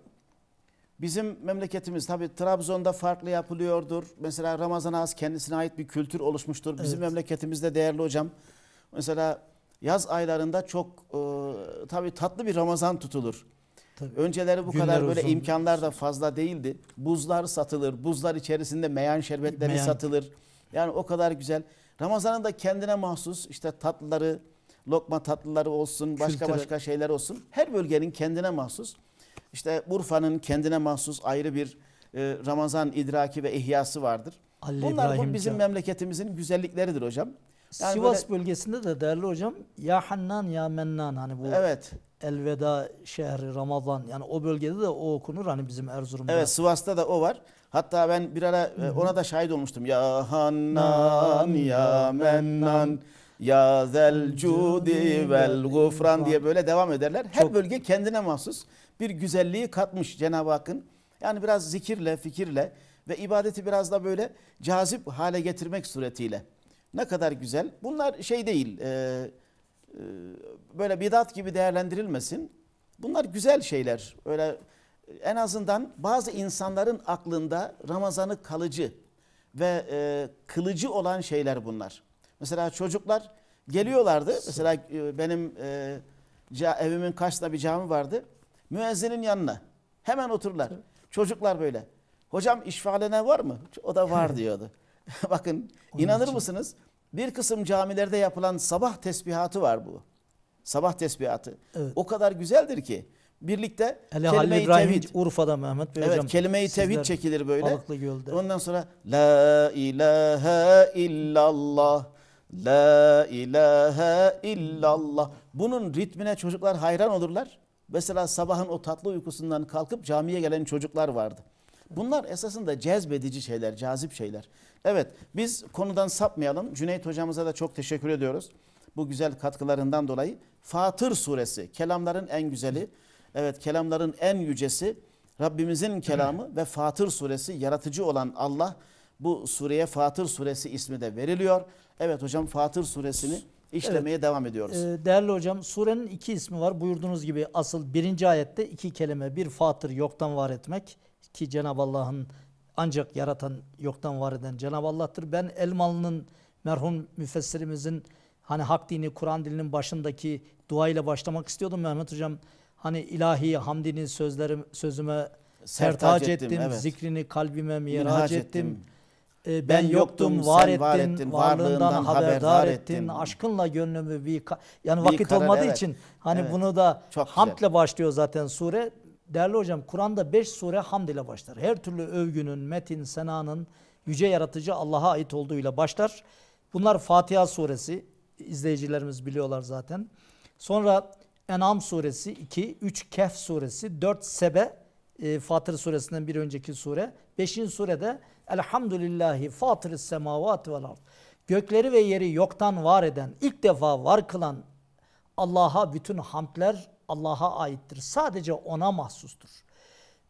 Bizim memleketimiz tabii Trabzon'da farklı yapılıyordur. Mesela Ramazan Ağız kendisine ait bir kültür oluşmuştur. Bizim evet. memleketimizde değerli hocam. Mesela yaz aylarında çok e, tabii tatlı bir Ramazan tutulur. Tabii. Önceleri bu Günler kadar böyle uzun. imkanlar da fazla değildi. Buzlar satılır, buzlar içerisinde meyan şerbetleri meyan. satılır. Yani o kadar güzel. Ramazan'ın da kendine mahsus işte tatlıları, lokma tatlıları olsun, başka Kültürel. başka şeyler olsun. Her bölgenin kendine mahsus. İşte Urfa'nın kendine mahsus ayrı bir e, Ramazan idraki ve ihyası vardır. Ali Bunlar İbrahim bizim hocam. memleketimizin güzellikleridir hocam. Yani Sivas böyle, bölgesinde de değerli hocam ya Hannan ya Mennan hani bu Evet. Elveda şehri Ramazan yani o bölgede de o okunur hani bizim Erzurum'da. Evet Sivas'ta da o var. Hatta ben bir ara e, Hı -hı. ona da şahit olmuştum. Ya Hannan ya Mennan ya zel cudi vel gufran diye böyle devam ederler. Her Çok- bölge kendine mahsus bir güzelliği katmış Cenab-ı Hakk'ın. Yani biraz zikirle, fikirle ve ibadeti biraz da böyle cazip hale getirmek suretiyle. Ne kadar güzel. Bunlar şey değil, e, e, böyle bidat gibi değerlendirilmesin. Bunlar güzel şeyler. Öyle en azından bazı insanların aklında Ramazan'ı kalıcı ve e, kılıcı olan şeyler bunlar. Mesela çocuklar geliyorlardı. Mesela e, benim e, evimin karşısında bir cami vardı. Müezzinin yanına. Hemen otururlar. Çocuklar böyle. Hocam işfalene var mı? O da var diyordu. Bakın inanır mısınız? Bir kısım camilerde yapılan sabah tesbihatı var bu. Sabah tesbihatı. Evet. O kadar güzeldir ki birlikte kelime-i tevhid Urfa'da Mehmet Bey evet, hocam. kelime-i tevhid çekilir böyle. Ondan sonra la ilahe illallah La ilahe illallah. Bunun ritmine çocuklar hayran olurlar. Mesela sabahın o tatlı uykusundan kalkıp camiye gelen çocuklar vardı. Bunlar esasında cezbedici şeyler, cazip şeyler. Evet biz konudan sapmayalım. Cüneyt hocamıza da çok teşekkür ediyoruz. Bu güzel katkılarından dolayı. Fatır suresi kelamların en güzeli. Evet kelamların en yücesi. Rabbimizin kelamı ve Fatır suresi yaratıcı olan Allah bu sureye Fatır suresi ismi de veriliyor. Evet hocam Fatır suresini işlemeye evet. devam ediyoruz. Ee, değerli hocam surenin iki ismi var. Buyurduğunuz gibi asıl birinci ayette iki kelime bir Fatır yoktan var etmek ki Cenab-ı Allah'ın ancak yaratan yoktan var eden Cenab-ı Allah'tır. Ben Elmalı'nın merhum müfessirimizin hani hak dini Kur'an dilinin başındaki duayla başlamak istiyordum Mehmet hocam. Hani ilahi hamdini sözlerim sözüme sertac ettim, ettim evet. zikrini kalbime miraç ettim. ettim ee, ben, ben yoktum, yoktum var, ettin, var ettin, varlığından haberdar ettin, ettin. Aşkınla gönlümü bir yani bir vakit karar, olmadığı evet. için hani evet. bunu da Çok hamdle güzel. başlıyor zaten sure. Değerli hocam Kur'an'da 5 sure hamd ile başlar. Her türlü övgünün, metin, senanın yüce yaratıcı Allah'a ait olduğuyla başlar. Bunlar Fatiha suresi. izleyicilerimiz biliyorlar zaten. Sonra En'am suresi 2, 3 Kehf suresi, 4 Sebe, e, Fatır suresinden bir önceki sure. 5. surede Elhamdülillahi fatırı semavat vel ard. Gökleri ve yeri yoktan var eden, ilk defa var kılan Allah'a bütün hamdler Allah'a aittir. Sadece ona mahsustur.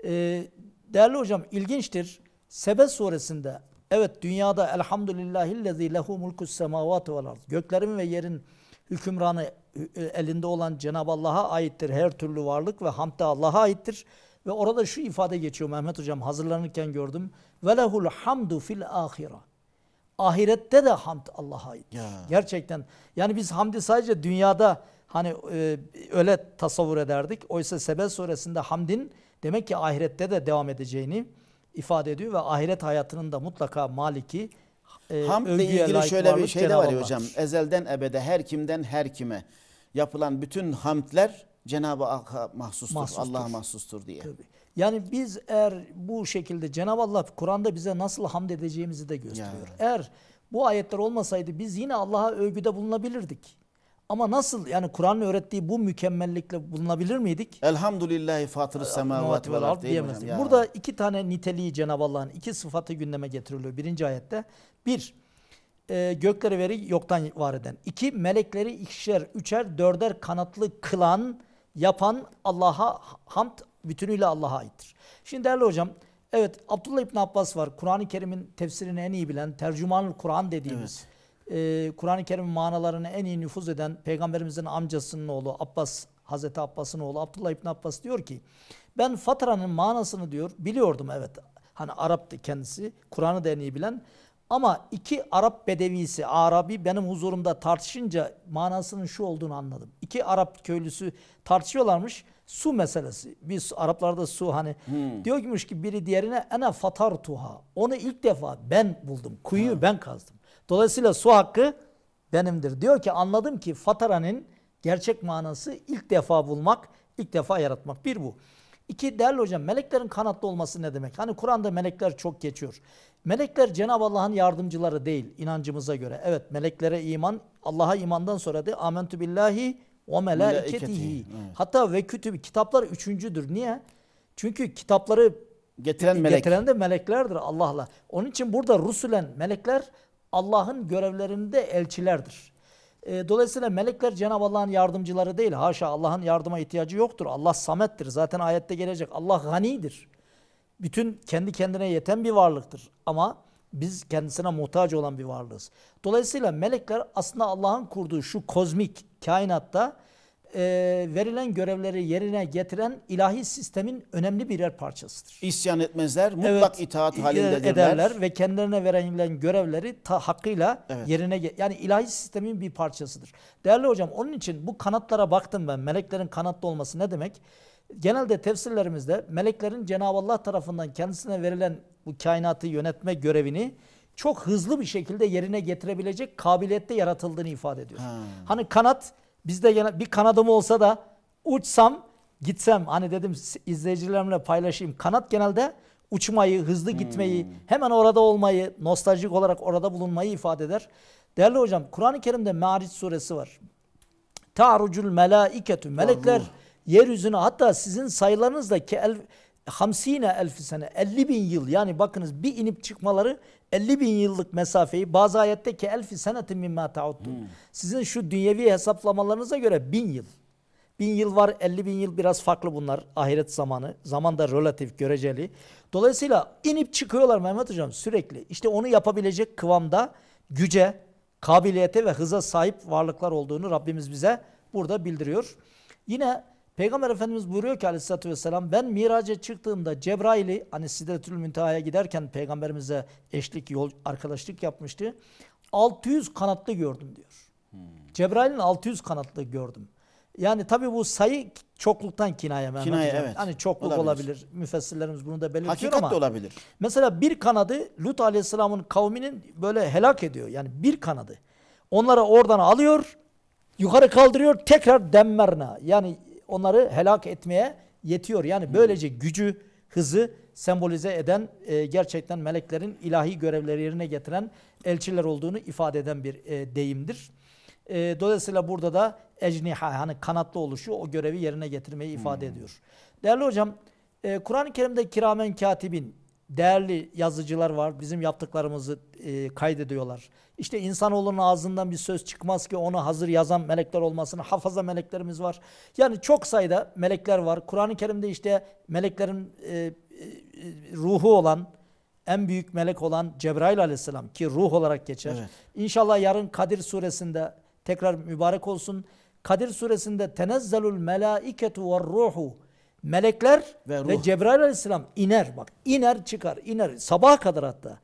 Ee, değerli hocam ilginçtir. Sebe suresinde evet dünyada elhamdülillahillezî lehu mulkus semavati vel ard. Göklerin ve yerin hükümranı e, elinde olan Cenab-ı Allah'a aittir. Her türlü varlık ve hamd Allah'a aittir. Ve orada şu ifade geçiyor Mehmet Hocam hazırlanırken gördüm. Ve hamdu fil ahira. Ahirette de hamd Allah'a ait. Ya. Gerçekten. Yani biz hamdi sadece dünyada hani e, öyle tasavvur ederdik. Oysa Sebe suresinde hamdin demek ki ahirette de devam edeceğini ifade ediyor ve ahiret hayatının da mutlaka maliki e, Hamdle ilgili şöyle bir şey de var hocam. Ezelden ebede her kimden her kime yapılan bütün hamdler Cenab-ı Hakk'a mahsustur, mahsustur. Allah'a mahsustur diye. Tabii. Yani biz eğer bu şekilde Cenab-ı Allah Kur'an'da bize nasıl hamd edeceğimizi de gösteriyor. Yani. Eğer bu ayetler olmasaydı biz yine Allah'a övgüde bulunabilirdik. Ama nasıl yani Kur'an'ın öğrettiği bu mükemmellikle bulunabilir miydik? Elhamdülillahi fatırı semavati vel ard diyemezdik. Ya. Burada iki tane niteliği Cenab-ı Allah'ın iki sıfatı gündeme getiriliyor birinci ayette. Bir, e, gökleri veri yoktan var eden. İki, melekleri ikişer, üçer, dörder kanatlı kılan yapan Allah'a hamd bütünüyle Allah'a aittir. Şimdi değerli hocam evet Abdullah İbn Abbas var. Kur'an-ı Kerim'in tefsirini en iyi bilen tercüman Kur'an dediğimiz evet. e, Kur'an-ı Kerim'in manalarını en iyi nüfuz eden peygamberimizin amcasının oğlu Abbas Hazreti Abbas'ın oğlu Abdullah İbn Abbas diyor ki ben Fatra'nın manasını diyor biliyordum evet. Hani Arap'tı kendisi. Kur'an'ı da en iyi bilen. Ama iki Arap bedevisi, Arabi benim huzurumda tartışınca manasının şu olduğunu anladım. İki Arap köylüsü tartışıyorlarmış su meselesi. Biz Araplarda su hani hmm. diyormuş ki biri diğerine ene fatar tuha. Onu ilk defa ben buldum. Kuyuyu ha. ben kazdım. Dolayısıyla su hakkı benimdir. Diyor ki anladım ki fataranın gerçek manası ilk defa bulmak, ilk defa yaratmak. Bir bu. İki değerli hocam meleklerin kanatlı olması ne demek? Hani Kur'an'da melekler çok geçiyor. Melekler Cenab-ı Allah'ın yardımcıları değil inancımıza göre. Evet meleklere iman Allah'a imandan sonra de amentü billahi o meleketihi. Evet. Hatta ve kütüb kitaplar üçüncüdür. Niye? Çünkü kitapları getiren, melek. getiren de meleklerdir Allah'la. Onun için burada rusulen melekler Allah'ın görevlerinde elçilerdir. E, dolayısıyla melekler Cenab-ı Allah'ın yardımcıları değil. Haşa Allah'ın yardıma ihtiyacı yoktur. Allah samettir. Zaten ayette gelecek. Allah ganidir. Bütün kendi kendine yeten bir varlıktır. Ama biz kendisine muhtaç olan bir varlığız. Dolayısıyla melekler aslında Allah'ın kurduğu şu kozmik kainatta e, verilen görevleri yerine getiren ilahi sistemin önemli birer parçasıdır. İsyan etmezler, mutlak evet, itaat e, halindedirler. Ederler ve kendilerine verilen görevleri ta hakkıyla evet. yerine yani ilahi sistemin bir parçasıdır. Değerli hocam onun için bu kanatlara baktım ben. Meleklerin kanatlı olması ne demek? Genelde tefsirlerimizde meleklerin Cenab-ı Allah tarafından kendisine verilen bu kainatı yönetme görevini çok hızlı bir şekilde yerine getirebilecek kabiliyette yaratıldığını ifade ediyor. Ha. Hani kanat Bizde gene bir kanadım olsa da uçsam gitsem hani dedim izleyicilerimle paylaşayım. Kanat genelde uçmayı, hızlı gitmeyi, hmm. hemen orada olmayı, nostaljik olarak orada bulunmayı ifade eder. Değerli hocam Kur'an-ı Kerim'de Me'aric suresi var. Ta'rucul melaiketu melekler Allah. yeryüzüne hatta sizin sayılarınız ki el, hamsine elfi sene 50 bin yıl yani bakınız bir inip çıkmaları 50 bin yıllık mesafeyi bazı ayette ki elfi senetin mimma tauddu. Hmm. Sizin şu dünyevi hesaplamalarınıza göre bin yıl. Bin yıl var, 50 bin yıl biraz farklı bunlar. Ahiret zamanı. Zaman da relatif, göreceli. Dolayısıyla inip çıkıyorlar Mehmet Hocam sürekli. İşte onu yapabilecek kıvamda güce, kabiliyete ve hıza sahip varlıklar olduğunu Rabbimiz bize burada bildiriyor. Yine Peygamber Efendimiz buyuruyor ki aleyhissalatü vesselam ben miraca çıktığımda Cebrail'i hani Sidretül Münteha'ya giderken peygamberimize eşlik yol arkadaşlık yapmıştı. 600 kanatlı gördüm diyor. Hmm. Cebrail'in 600 kanatlı gördüm. Yani tabii bu sayı çokluktan kinaye Mehmet kinaye, Evet. Hani çokluk olabilir. olabilir. Müfessirlerimiz bunu da belirtiyor Hakikat ama. Hakikat olabilir. Mesela bir kanadı Lut aleyhisselamın kavminin böyle helak ediyor. Yani bir kanadı. Onları oradan alıyor, yukarı kaldırıyor, tekrar demmerna. Yani onları helak etmeye yetiyor. Yani böylece gücü, hızı sembolize eden e, gerçekten meleklerin ilahi görevleri yerine getiren elçiler olduğunu ifade eden bir e, deyimdir. E, dolayısıyla burada da ecniha hani kanatlı oluşu o görevi yerine getirmeyi ifade hmm. ediyor. Değerli hocam e, Kur'an-ı Kerim'de kiramen katibin değerli yazıcılar var. Bizim yaptıklarımızı e, kaydediyorlar. İşte insanoğlunun ağzından bir söz çıkmaz ki ona hazır yazan melekler olmasın. Hafaza meleklerimiz var. Yani çok sayıda melekler var. Kur'an-ı Kerim'de işte meleklerin e, e, ruhu olan en büyük melek olan Cebrail aleyhisselam ki ruh olarak geçer. Evet. İnşallah yarın Kadir suresinde tekrar mübarek olsun. Kadir suresinde tenezzelul melaiketu ve ruhu melekler ve, ruh. ve Cebrail aleyhisselam iner bak iner çıkar iner sabaha kadar hatta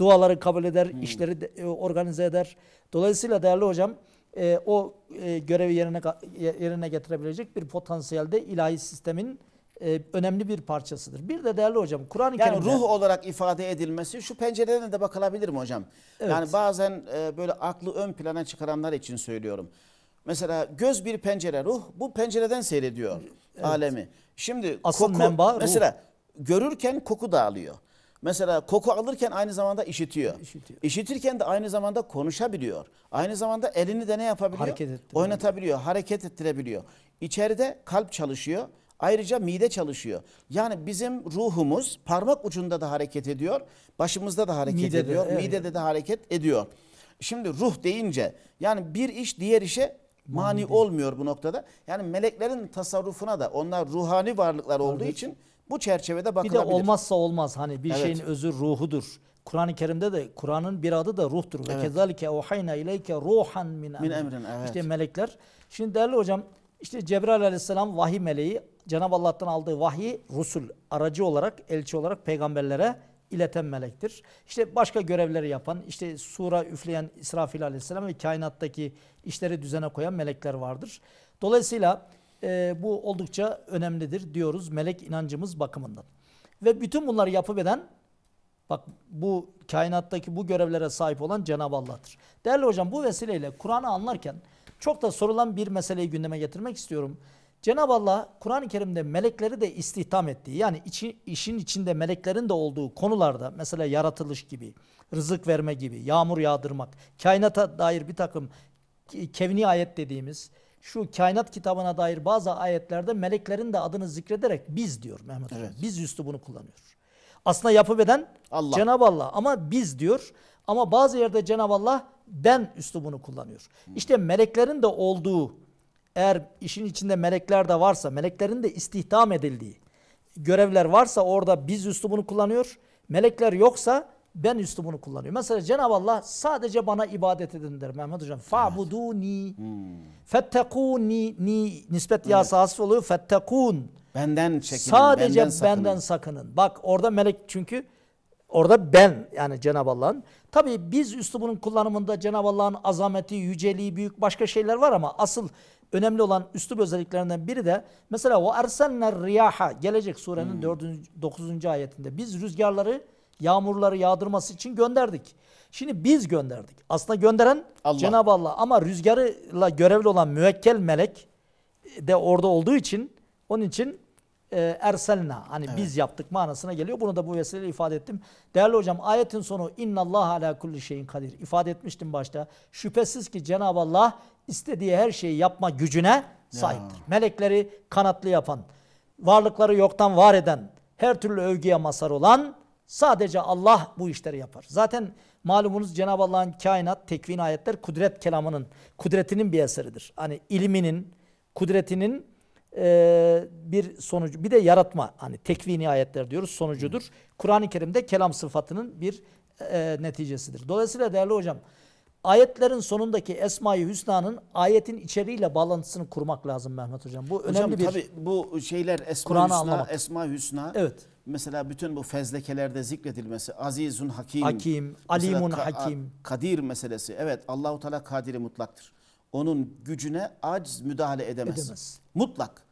duaları kabul eder hmm. işleri de, e, organize eder dolayısıyla değerli hocam e, o e, görevi yerine yerine getirebilecek bir potansiyelde ilahi sistemin e, önemli bir parçasıdır. Bir de değerli hocam Kur'an-ı yani Kerim'de... ruh olarak ifade edilmesi şu pencereden de bakılabilir mi hocam? Evet. Yani bazen e, böyle aklı ön plana çıkaranlar için söylüyorum. Mesela göz bir pencere ruh bu pencereden seyrediyor evet. alemi. Şimdi Asıl koku, menba ruh. mesela görürken koku da alıyor. Mesela koku alırken aynı zamanda işitiyor. işitiyor. İşitirken de aynı zamanda konuşabiliyor. Aynı zamanda elini de ne yapabiliyor? Hareket Oynatabiliyor, hareket ettirebiliyor. İçeride kalp çalışıyor. Ayrıca mide çalışıyor. Yani bizim ruhumuz parmak ucunda da hareket ediyor. Başımızda da hareket midede, ediyor. Evet. Midede de hareket ediyor. Şimdi ruh deyince yani bir iş diğer işe mani Mani olmuyor bu noktada. Yani meleklerin tasarrufuna da onlar ruhani varlıklar olduğu Tabii. için bu çerçevede Bir de olmazsa olmaz hani bir Evet. şeyin özü ruhudur. Kur'an-ı Kerim'de de Kur'an'ın bir adı da ruhtur. Ve Evet. kezalike ohayna ileyke ruhan min Min emrin. evet. İşte melekler. Şimdi değerli hocam işte Cebrail aleyhisselam vahiy meleği Cenab-ı Allah'tan aldığı vahiy rusul aracı olarak elçi olarak peygamberlere ileten melektir. İşte başka görevleri yapan, işte sura üfleyen İsrafil aleyhisselam ve kainattaki işleri düzene koyan melekler vardır. Dolayısıyla e, bu oldukça önemlidir diyoruz melek inancımız bakımından. Ve bütün bunları yapıp eden Bak bu kainattaki bu görevlere sahip olan Cenab-ı Allah'tır. Değerli hocam bu vesileyle Kur'an'ı anlarken çok da sorulan bir meseleyi gündeme getirmek istiyorum. Cenab-ı Allah Kur'an-ı Kerim'de melekleri de istihdam ettiği yani içi, işin içinde meleklerin de olduğu konularda mesela yaratılış gibi, rızık verme gibi, yağmur yağdırmak, kainata dair bir takım kevni ayet dediğimiz şu kainat kitabına dair bazı ayetlerde meleklerin de adını zikrederek biz diyor Mehmet evet. Biz üstü bunu kullanıyor. Aslında yapı beden Allah. Cenab-ı Allah ama biz diyor ama bazı yerde Cenab-ı Allah ben üstü bunu kullanıyor. Hmm. İşte meleklerin de olduğu eğer işin içinde melekler de varsa, meleklerin de istihdam edildiği görevler varsa orada biz üslubunu kullanıyor. Melekler yoksa ben üslubunu kullanıyorum. Mesela Cenab-ı Allah sadece bana ibadet edin der Mehmet Hocam. Fa'buduni, hmm. fettekuni, ni, nispet evet. yası hasf oluyor. Fettekun. Benden çekinin, sadece benden sakının. benden sakının. Bak orada melek çünkü orada ben yani Cenab-ı Allah'ın. Tabii biz üslubunun kullanımında Cenab-ı Allah'ın azameti, yüceliği, büyük başka şeyler var ama asıl önemli olan üslup özelliklerinden biri de mesela o ersenler riyaha gelecek surenin hmm. 4. 9. ayetinde biz rüzgarları yağmurları yağdırması için gönderdik. Şimdi biz gönderdik. Aslında gönderen Cenab-ı Allah ama rüzgarla görevli olan müvekkel melek de orada olduğu için onun için e, erselna hani evet. biz yaptık manasına geliyor. Bunu da bu vesileyle ifade ettim. Değerli hocam ayetin sonu innallaha ala kulli şeyin kadir ifade etmiştim başta. Şüphesiz ki Cenab-ı Allah istediği her şeyi yapma gücüne sahiptir. Ya. Melekleri kanatlı yapan, varlıkları yoktan var eden, her türlü övgüye masar olan sadece Allah bu işleri yapar. Zaten malumunuz Cenab-ı Allah'ın kainat, tekvin ayetler kudret kelamının, kudretinin bir eseridir. Hani ilminin, kudretinin e, bir sonucu. Bir de yaratma hani tekvini ayetler diyoruz sonucudur. Kur'an-ı Kerim'de kelam sıfatının bir e, neticesidir. Dolayısıyla değerli hocam ayetlerin sonundaki Esma-i Hüsna'nın ayetin içeriğiyle bağlantısını kurmak lazım Mehmet hocam. Bu önemli bir tabii bu şeyler Esma-i Hüsna, Esma Hüsna. Evet. Mesela bütün bu fezlekelerde zikredilmesi Azizun Hakim, Hakim, Alimun ka Hakim, Kadir meselesi. Evet Allahu Teala kadiri mutlaktır onun gücüne aciz müdahale edemez. edemez. Mutlak.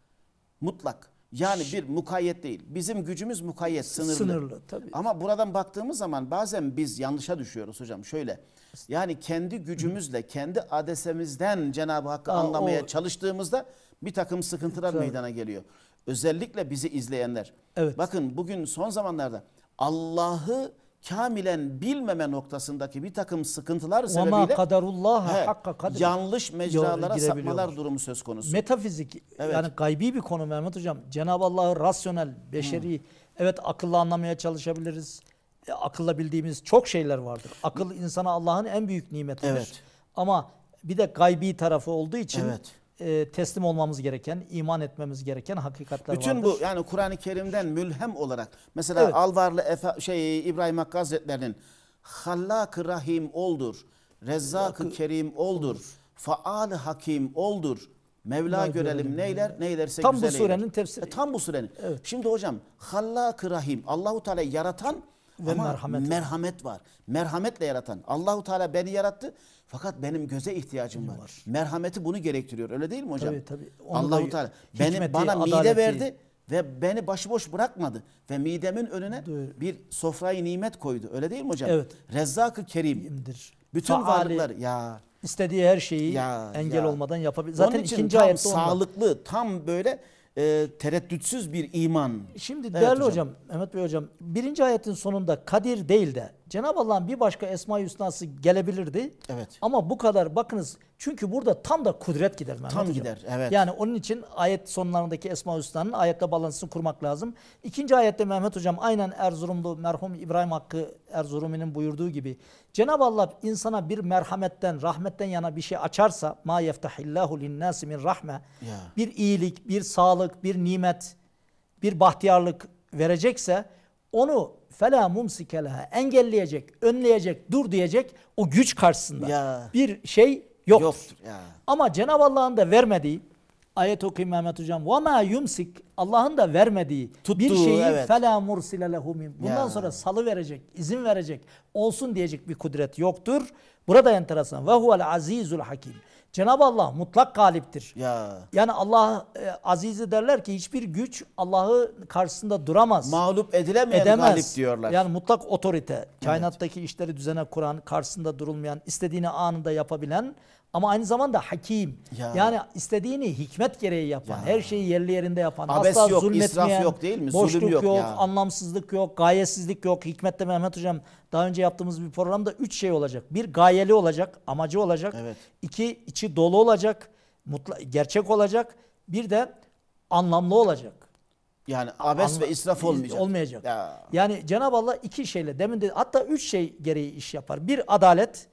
Mutlak. Yani bir mukayyet değil. Bizim gücümüz mukayyet, sınırlı. Sınırlı tabii. Ama buradan baktığımız zaman bazen biz yanlışa düşüyoruz hocam. Şöyle yani kendi gücümüzle, kendi adesemizden Cenab-ı Hakk'ı Aa, anlamaya o... çalıştığımızda bir takım sıkıntılar tabii. meydana geliyor. Özellikle bizi izleyenler. Evet. Bakın bugün son zamanlarda Allah'ı kamilen bilmeme noktasındaki bir takım sıkıntılar sebebiyle kadarullah hakka kadir. yanlış mecralara sapmalar durumu söz konusu. Metafizik evet. yani gaybi bir konu Mehmet Hocam. Cenab-ı Allah'ı rasyonel, beşeri, hmm. evet akılla anlamaya çalışabiliriz. E, akılla bildiğimiz çok şeyler vardır. Akıl insana Allah'ın en büyük nimetidir. Evet. Ama bir de gaybi tarafı olduğu için evet e, teslim olmamız gereken, iman etmemiz gereken hakikatler Bütün vardır. Bütün bu yani Kur'an-ı Kerim'den mülhem olarak mesela evet. Alvarlı Efe, şey İbrahim Hakkı Hazretleri'nin hallak Rahim oldur, Rezzak-ı Kerim oldur, faal Hakim oldur. Mevla görelim, görelim neyler yani. neylerse tam güzel bu surenin eyler. tefsiri. E, tam bu surenin. Evet. Şimdi hocam hallak Rahim Allahu Teala yaratan ve Ama merhamet, merhamet var. var. Merhametle yaratan. Allahu Teala beni yarattı fakat benim göze ihtiyacım var. var. Merhameti bunu gerektiriyor. Öyle değil mi hocam? Tabii tabii. Allahu Teala hikmeti, beni bana adaleti, mide verdi ve beni başıboş bırakmadı ve midemin önüne Doğru. bir sofrayı nimet koydu. Öyle değil mi hocam? Evet. Rezzak-ı Kerim'dir. Bütün Faali, varlıklar ya istediği her şeyi ya, engel ya. olmadan yapabilir. Zaten Onun için ikinci tam ayette sağlıklı, ondan. tam böyle e, tereddütsüz bir iman. Şimdi değerli evet, hocam. hocam, Mehmet Bey hocam, birinci ayetin sonunda Kadir değil de Cenab-ı Allah'ın bir başka Esma-i Hüsna'sı gelebilirdi. Evet. Ama bu kadar bakınız çünkü burada tam da kudret gider. Mehmet tam gider evet. Yani onun için ayet sonlarındaki Esma-i Hüsna'nın ayetle balansını kurmak lazım. İkinci ayette Mehmet hocam aynen Erzurumlu merhum İbrahim Hakkı Erzurumi'nin buyurduğu gibi Cenab-ı Allah insana bir merhametten, rahmetten yana bir şey açarsa ma yeftahillahu linnâsi min rahme bir iyilik, bir sağlık, bir nimet, bir bahtiyarlık verecekse onu fela mumsikelaha engelleyecek, önleyecek, dur diyecek o güç karşısında ya. bir şey yoktur. yoktur ya. Ama Cenab-ı Allah'ın da vermediği ayet okuyayım Mehmet Hocam. Ve ma yumsik Allah'ın da vermediği Tuttuğu, bir şeyi evet. fela mursile min. Bundan ya. sonra salı verecek, izin verecek, olsun diyecek bir kudret yoktur. Burada enteresan. Ve huvel azizul hakim. Cenab-ı Allah mutlak galiptir. Ya. Yani Allah e, azizi derler ki hiçbir güç Allah'ı karşısında duramaz. Mağlup edilemeyen Edemez. galip diyorlar. Yani mutlak otorite. Evet. işleri düzene kuran, karşısında durulmayan, istediğini anında yapabilen ama aynı zamanda hakim. Ya. Yani istediğini hikmet gereği yapan, ya. her şeyi yerli yerinde yapan, Abes asla yok, zulmetmeyen, yok değil mi? boşluk Zulüm yok, yok ya. anlamsızlık yok, gayesizlik yok. Hikmet'te Mehmet Hocam daha önce yaptığımız bir programda üç şey olacak. Bir gayeli olacak, amacı olacak. Evet. İki içi dolu olacak, mutla, gerçek olacak. Bir de anlamlı olacak. Yani abes Anla, ve israf olmayacak. Olmayacak. Ya. Yani Cenab-ı Allah iki şeyle demin dedi hatta üç şey gereği iş yapar. Bir adalet,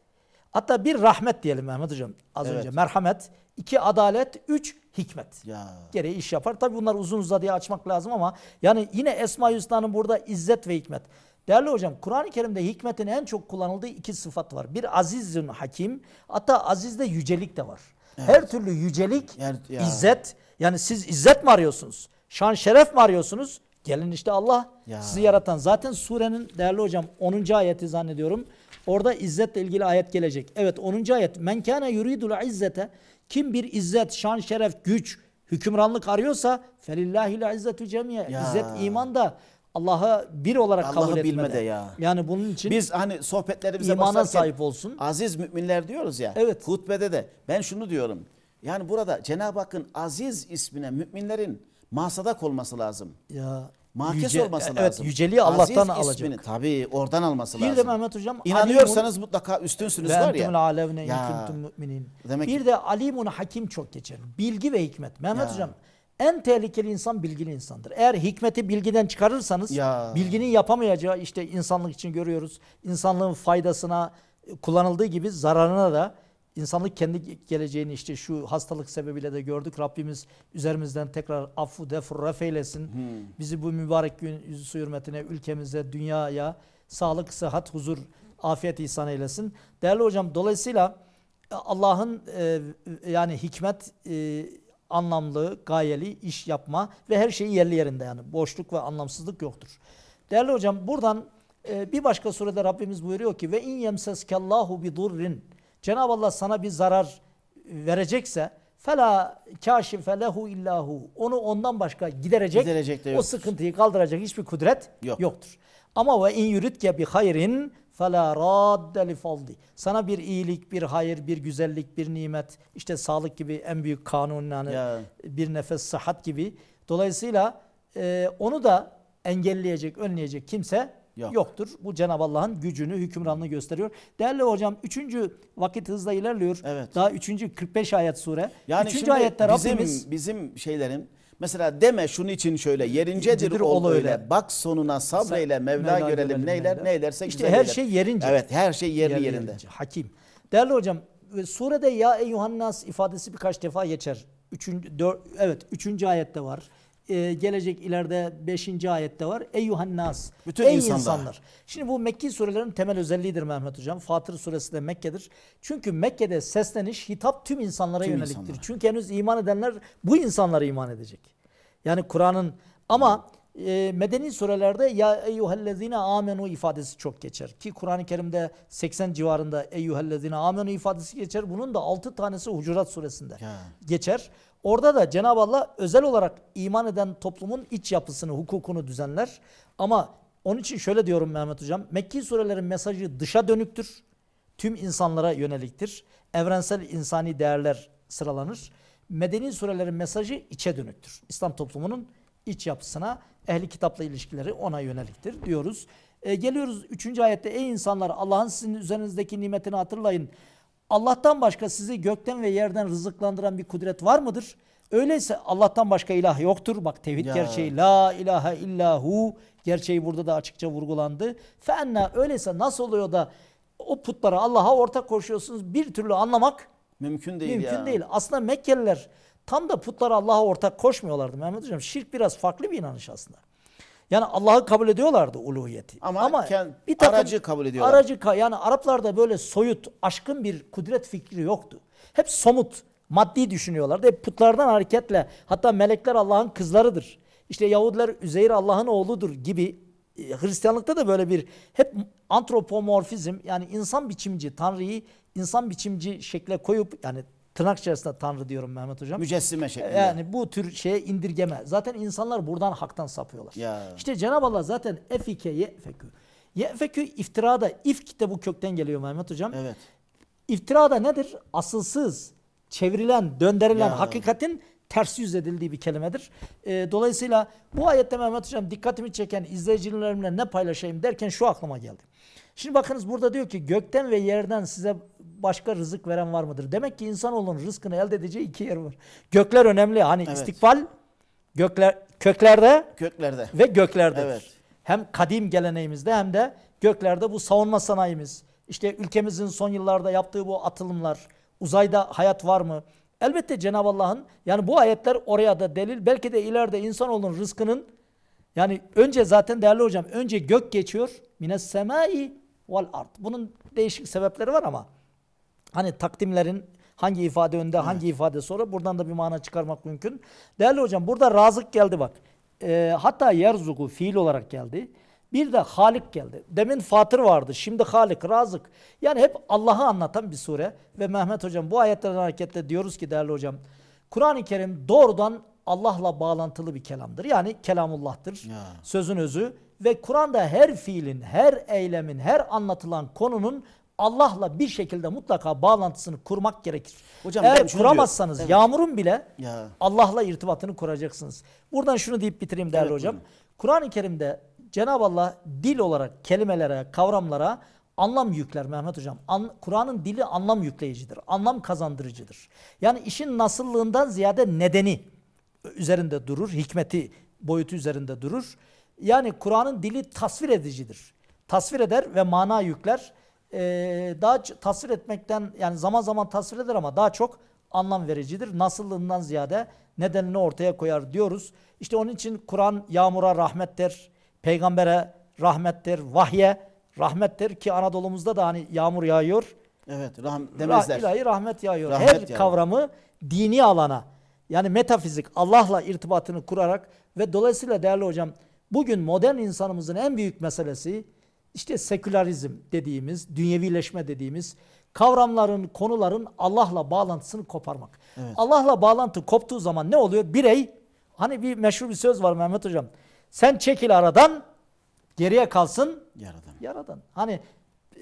Hatta bir rahmet diyelim Mehmet Hocam az evet. önce. Merhamet, iki adalet, üç hikmet. Ya. Gereği iş yapar. Tabi bunlar uzun uzadıya açmak lazım ama yani yine Esma-i Hüsna'nın burada izzet ve hikmet. Değerli hocam Kur'an-ı Kerim'de hikmetin en çok kullanıldığı iki sıfat var. Bir azizün hakim hatta azizde yücelik de var. Evet. Her türlü yücelik, yani, ya. izzet yani siz izzet mi arıyorsunuz? Şan şeref mi arıyorsunuz? Gelin işte Allah ya. sizi yaratan. Zaten surenin değerli hocam 10. ayeti zannediyorum. Orada izzetle ilgili ayet gelecek. Evet 10. ayet. Men kana yuridul izzete kim bir izzet, şan, şeref, güç, hükümranlık arıyorsa felillahil izzetu cemiye. İzzet imanda Allah'ı bir olarak Allah kabul etmede. bilmede ya. Yani bunun için biz hani sohbetlerimize imana sahip olsun. Aziz müminler diyoruz ya. Evet. Hutbede de ben şunu diyorum. Yani burada Cenab-ı Hakk'ın aziz ismine müminlerin masadak olması lazım. Ya Makes Yüce, olması evet, lazım. Evet yüceliği Allah'tan Aziz alacak. tabii oradan alması bir lazım. Bir de Mehmet Hocam. inanıyorsanız alimun, mutlaka üstünsünüz var ya. ya. Demek bir ki, de alimun hakim çok geçer. Bilgi ve hikmet. Mehmet ya. Hocam en tehlikeli insan bilgili insandır. Eğer hikmeti bilgiden çıkarırsanız ya. bilginin yapamayacağı işte insanlık için görüyoruz. İnsanlığın faydasına kullanıldığı gibi zararına da İnsanlık kendi geleceğini işte şu hastalık sebebiyle de gördük. Rabbimiz üzerimizden tekrar affu defur refeylesin. Hmm. Bizi bu mübarek gün yüzü hürmetine ülkemize, dünyaya sağlık, sıhhat, huzur, afiyet ihsan eylesin. Değerli hocam dolayısıyla Allah'ın e, yani hikmet e, anlamlı, gayeli iş yapma ve her şeyi yerli yerinde yani boşluk ve anlamsızlık yoktur. Değerli hocam buradan e, bir başka surede Rabbimiz buyuruyor ki ve in yemseskallahu bi durrin Cenab-ı Allah sana bir zarar e, verecekse fela kâşife lehu illahu onu ondan başka giderecek, giderecek o sıkıntıyı kaldıracak hiçbir kudret Yok. yoktur. Ama ve in yuridke bi hayrin fela radde li fadli. Sana bir iyilik, bir hayır, bir güzellik, bir nimet, işte sağlık gibi en büyük kanun yani ya. bir nefes sıhhat gibi. Dolayısıyla e, onu da engelleyecek, önleyecek kimse Yok. yoktur. Bu Cenab-ı Allah'ın gücünü, hükümranlığı gösteriyor. Değerli hocam üçüncü vakit hızla ilerliyor. Evet. Daha üçüncü, 45 ayet sure. Yani 3. ayette bizim, Rabbimiz bizim şeylerin Mesela deme şunun için şöyle yerincedir Cidir ol öyle. öyle. Bak sonuna sabreyle Mevla, Mevla görelim, neyler neyler. neylerse İşte her şey yerince. Evet her şey yerli Yer, yerinde. Yerince. Hakim. Değerli hocam e, surede ya eyyuhannas ifadesi birkaç defa geçer. Üçüncü, dör, evet üçüncü ayette var e, gelecek ileride 5. ayette var. Ey Yuhannas. Bütün ey insanlar. insanlar. Şimdi bu Mekki surelerin temel özelliğidir Mehmet Hocam. Fatır suresi de Mekke'dir. Çünkü Mekke'de sesleniş, hitap tüm insanlara tüm yöneliktir. Insanlar. Çünkü henüz iman edenler bu insanlara iman edecek. Yani Kur'an'ın ama e, medeni surelerde ya eyyühellezine amenu ifadesi çok geçer. Ki Kur'an-ı Kerim'de 80 civarında eyyühellezine amenu ifadesi geçer. Bunun da 6 tanesi Hucurat suresinde yani. geçer. Orada da Cenab-ı Allah özel olarak iman eden toplumun iç yapısını, hukukunu düzenler. Ama onun için şöyle diyorum Mehmet Hocam. Mekki surelerin mesajı dışa dönüktür. Tüm insanlara yöneliktir. Evrensel insani değerler sıralanır. Medeni surelerin mesajı içe dönüktür. İslam toplumunun iç yapısına, ehli kitapla ilişkileri ona yöneliktir diyoruz. E, geliyoruz 3. ayette ey insanlar Allah'ın sizin üzerinizdeki nimetini hatırlayın. Allah'tan başka sizi gökten ve yerden rızıklandıran bir kudret var mıdır? Öyleyse Allah'tan başka ilah yoktur. Bak tevhid ya. gerçeği la ilahe illahu gerçeği burada da açıkça vurgulandı. Fenna öyleyse nasıl oluyor da o putlara Allah'a ortak koşuyorsunuz bir türlü anlamak mümkün değil. Mümkün ya. değil. Aslında Mekkeliler tam da putlara Allah'a ortak koşmuyorlardı Mehmet Hocam. Şirk biraz farklı bir inanış aslında. Yani Allah'ı kabul ediyorlardı uluhiyeti. Ama, Ama bir takım, aracı kabul ediyorlar. Aracı yani Araplarda böyle soyut, aşkın bir kudret fikri yoktu. Hep somut, maddi düşünüyorlardı. Hep putlardan hareketle hatta melekler Allah'ın kızlarıdır. İşte Yahudiler Üzeyir Allah'ın oğludur gibi e, Hristiyanlıkta da böyle bir hep antropomorfizm yani insan biçimci Tanrı'yı insan biçimci şekle koyup yani Tırnak içerisinde tanrı diyorum Mehmet Hocam. Mücessime ee, şeklinde. Yani bu tür şeye indirgeme. Zaten insanlar buradan haktan sapıyorlar. Ya. İşte Cenab-ı Allah zaten efike yefekü. Yefekü iftirada, ifk de bu kökten geliyor Mehmet Hocam. Evet. İftirada nedir? Asılsız, çevrilen, dönderilen ya. hakikatin ters yüz edildiği bir kelimedir. E, dolayısıyla bu ayette Mehmet Hocam dikkatimi çeken izleyicilerimle ne paylaşayım derken şu aklıma geldi. Şimdi bakınız burada diyor ki gökten ve yerden size başka rızık veren var mıdır? Demek ki insanoğlunun rızkını elde edeceği iki yer var. Gökler önemli. Hani evet. istikbal gökler köklerde köklerde ve göklerde. Evet. Hem kadim geleneğimizde hem de göklerde bu savunma sanayimiz. İşte ülkemizin son yıllarda yaptığı bu atılımlar, uzayda hayat var mı? Elbette Cenab-ı Allah'ın yani bu ayetler oraya da delil. Belki de ileride insanoğlunun rızkının yani önce zaten değerli hocam önce gök geçiyor. Mines semai vel art. Bunun değişik sebepleri var ama Hani takdimlerin hangi ifade önde evet. hangi ifade sonra buradan da bir mana çıkarmak mümkün. Değerli hocam burada razık geldi bak. E, hatta yerzuku fiil olarak geldi. Bir de Halik geldi. Demin Fatır vardı. Şimdi Halik, Razık. Yani hep Allah'ı anlatan bir sure. Ve Mehmet Hocam bu ayetlerden hareketle diyoruz ki değerli hocam. Kur'an-ı Kerim doğrudan Allah'la bağlantılı bir kelamdır. Yani kelamullah'tır. Ya. Sözün özü. Ve Kur'an'da her fiilin, her eylemin, her anlatılan konunun Allah'la bir şekilde mutlaka bağlantısını kurmak gerekir. Hocam, Eğer kuramazsanız evet. yağmurun bile ya. Allah'la irtibatını kuracaksınız. Buradan şunu deyip bitireyim değerli evet, hocam. Kur'an-ı Kerim'de Cenab-ı Allah dil olarak kelimelere, kavramlara anlam yükler Mehmet Hocam. An, Kur'an'ın dili anlam yükleyicidir. Anlam kazandırıcıdır. Yani işin nasıllığından ziyade nedeni üzerinde durur. Hikmeti boyutu üzerinde durur. Yani Kur'an'ın dili tasvir edicidir. Tasvir eder ve mana yükler e, daha tasvir etmekten yani zaman zaman tasvir eder ama daha çok anlam vericidir. Nasıllığından ziyade nedenini ortaya koyar diyoruz. İşte onun için Kur'an yağmura rahmettir, peygambere rahmettir, vahye rahmettir ki Anadolu'muzda da hani yağmur yağıyor. Evet, rahm demezler. Rah, rahmet yağıyor. Rahmet Her yani. kavramı dini alana yani metafizik Allah'la irtibatını kurarak ve dolayısıyla değerli hocam bugün modern insanımızın en büyük meselesi işte sekülerizm dediğimiz, dünyevileşme dediğimiz kavramların, konuların Allah'la bağlantısını koparmak. Evet. Allah'la bağlantı koptuğu zaman ne oluyor? Birey, hani bir meşhur bir söz var Mehmet Hocam. Sen çekil aradan, geriye kalsın yaradan. yaradan. Hani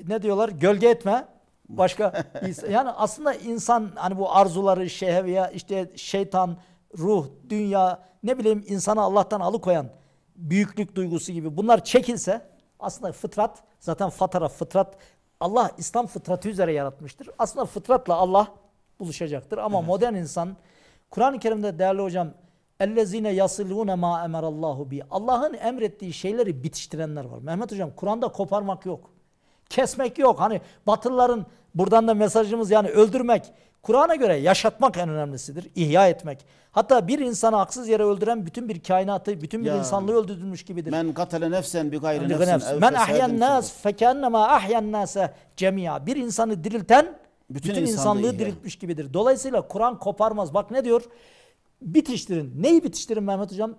ne diyorlar? Gölge etme. Başka yani aslında insan hani bu arzuları, şehve işte şeytan, ruh, dünya ne bileyim insanı Allah'tan alıkoyan büyüklük duygusu gibi bunlar çekilse aslında fıtrat zaten fatara fıtrat Allah İslam fıtratı üzere yaratmıştır. Aslında fıtratla Allah buluşacaktır. Ama evet. modern insan Kur'an-ı Kerim'de değerli hocam ellezine yasilune ma emerallahu bi. Allah'ın emrettiği şeyleri bitiştirenler var. Mehmet hocam Kur'an'da koparmak yok. Kesmek yok. Hani batılların buradan da mesajımız yani öldürmek Kur'an'a göre yaşatmak en önemlisidir. İhya etmek. Hatta bir insanı haksız yere öldüren bütün bir kainatı, bütün bir ya, insanlığı öldürmüş gibidir. Men katale nefsen bi gayri nefsin. nefsin. Men ahyan nas fekennema ahyan nase cemia. Bir insanı dirilten bütün, bütün insanlığı, insanlığı diriltmiş gibidir. Dolayısıyla Kur'an koparmaz. Bak ne diyor? Bitiştirin. Neyi bitiştirin Mehmet Hocam?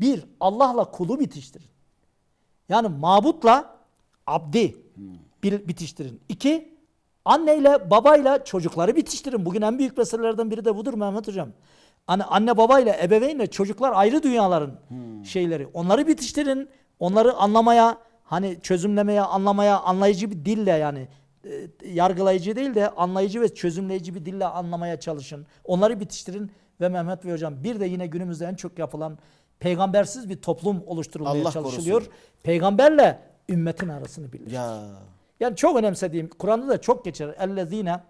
Bir, Allah'la kulu bitiştirin. Yani mabutla abdi hmm. bitiştirin. İki, Anneyle babayla çocukları bitiştirin. Bugün en büyük meselelerden biri de budur Mehmet Hocam. Anne, anne babayla ebeveynle çocuklar ayrı dünyaların hmm. şeyleri. Onları bitiştirin. Onları anlamaya, hani çözümlemeye, anlamaya, anlayıcı bir dille yani e, yargılayıcı değil de anlayıcı ve çözümleyici bir dille anlamaya çalışın. Onları bitiştirin ve Mehmet Bey Hocam bir de yine günümüzde en çok yapılan peygambersiz bir toplum oluşturulmaya Allah çalışılıyor. Korusun. Peygamberle ümmetin arasını birleştir. Yani çok önemsediğim, Kur'an'da da çok geçer. Ellezine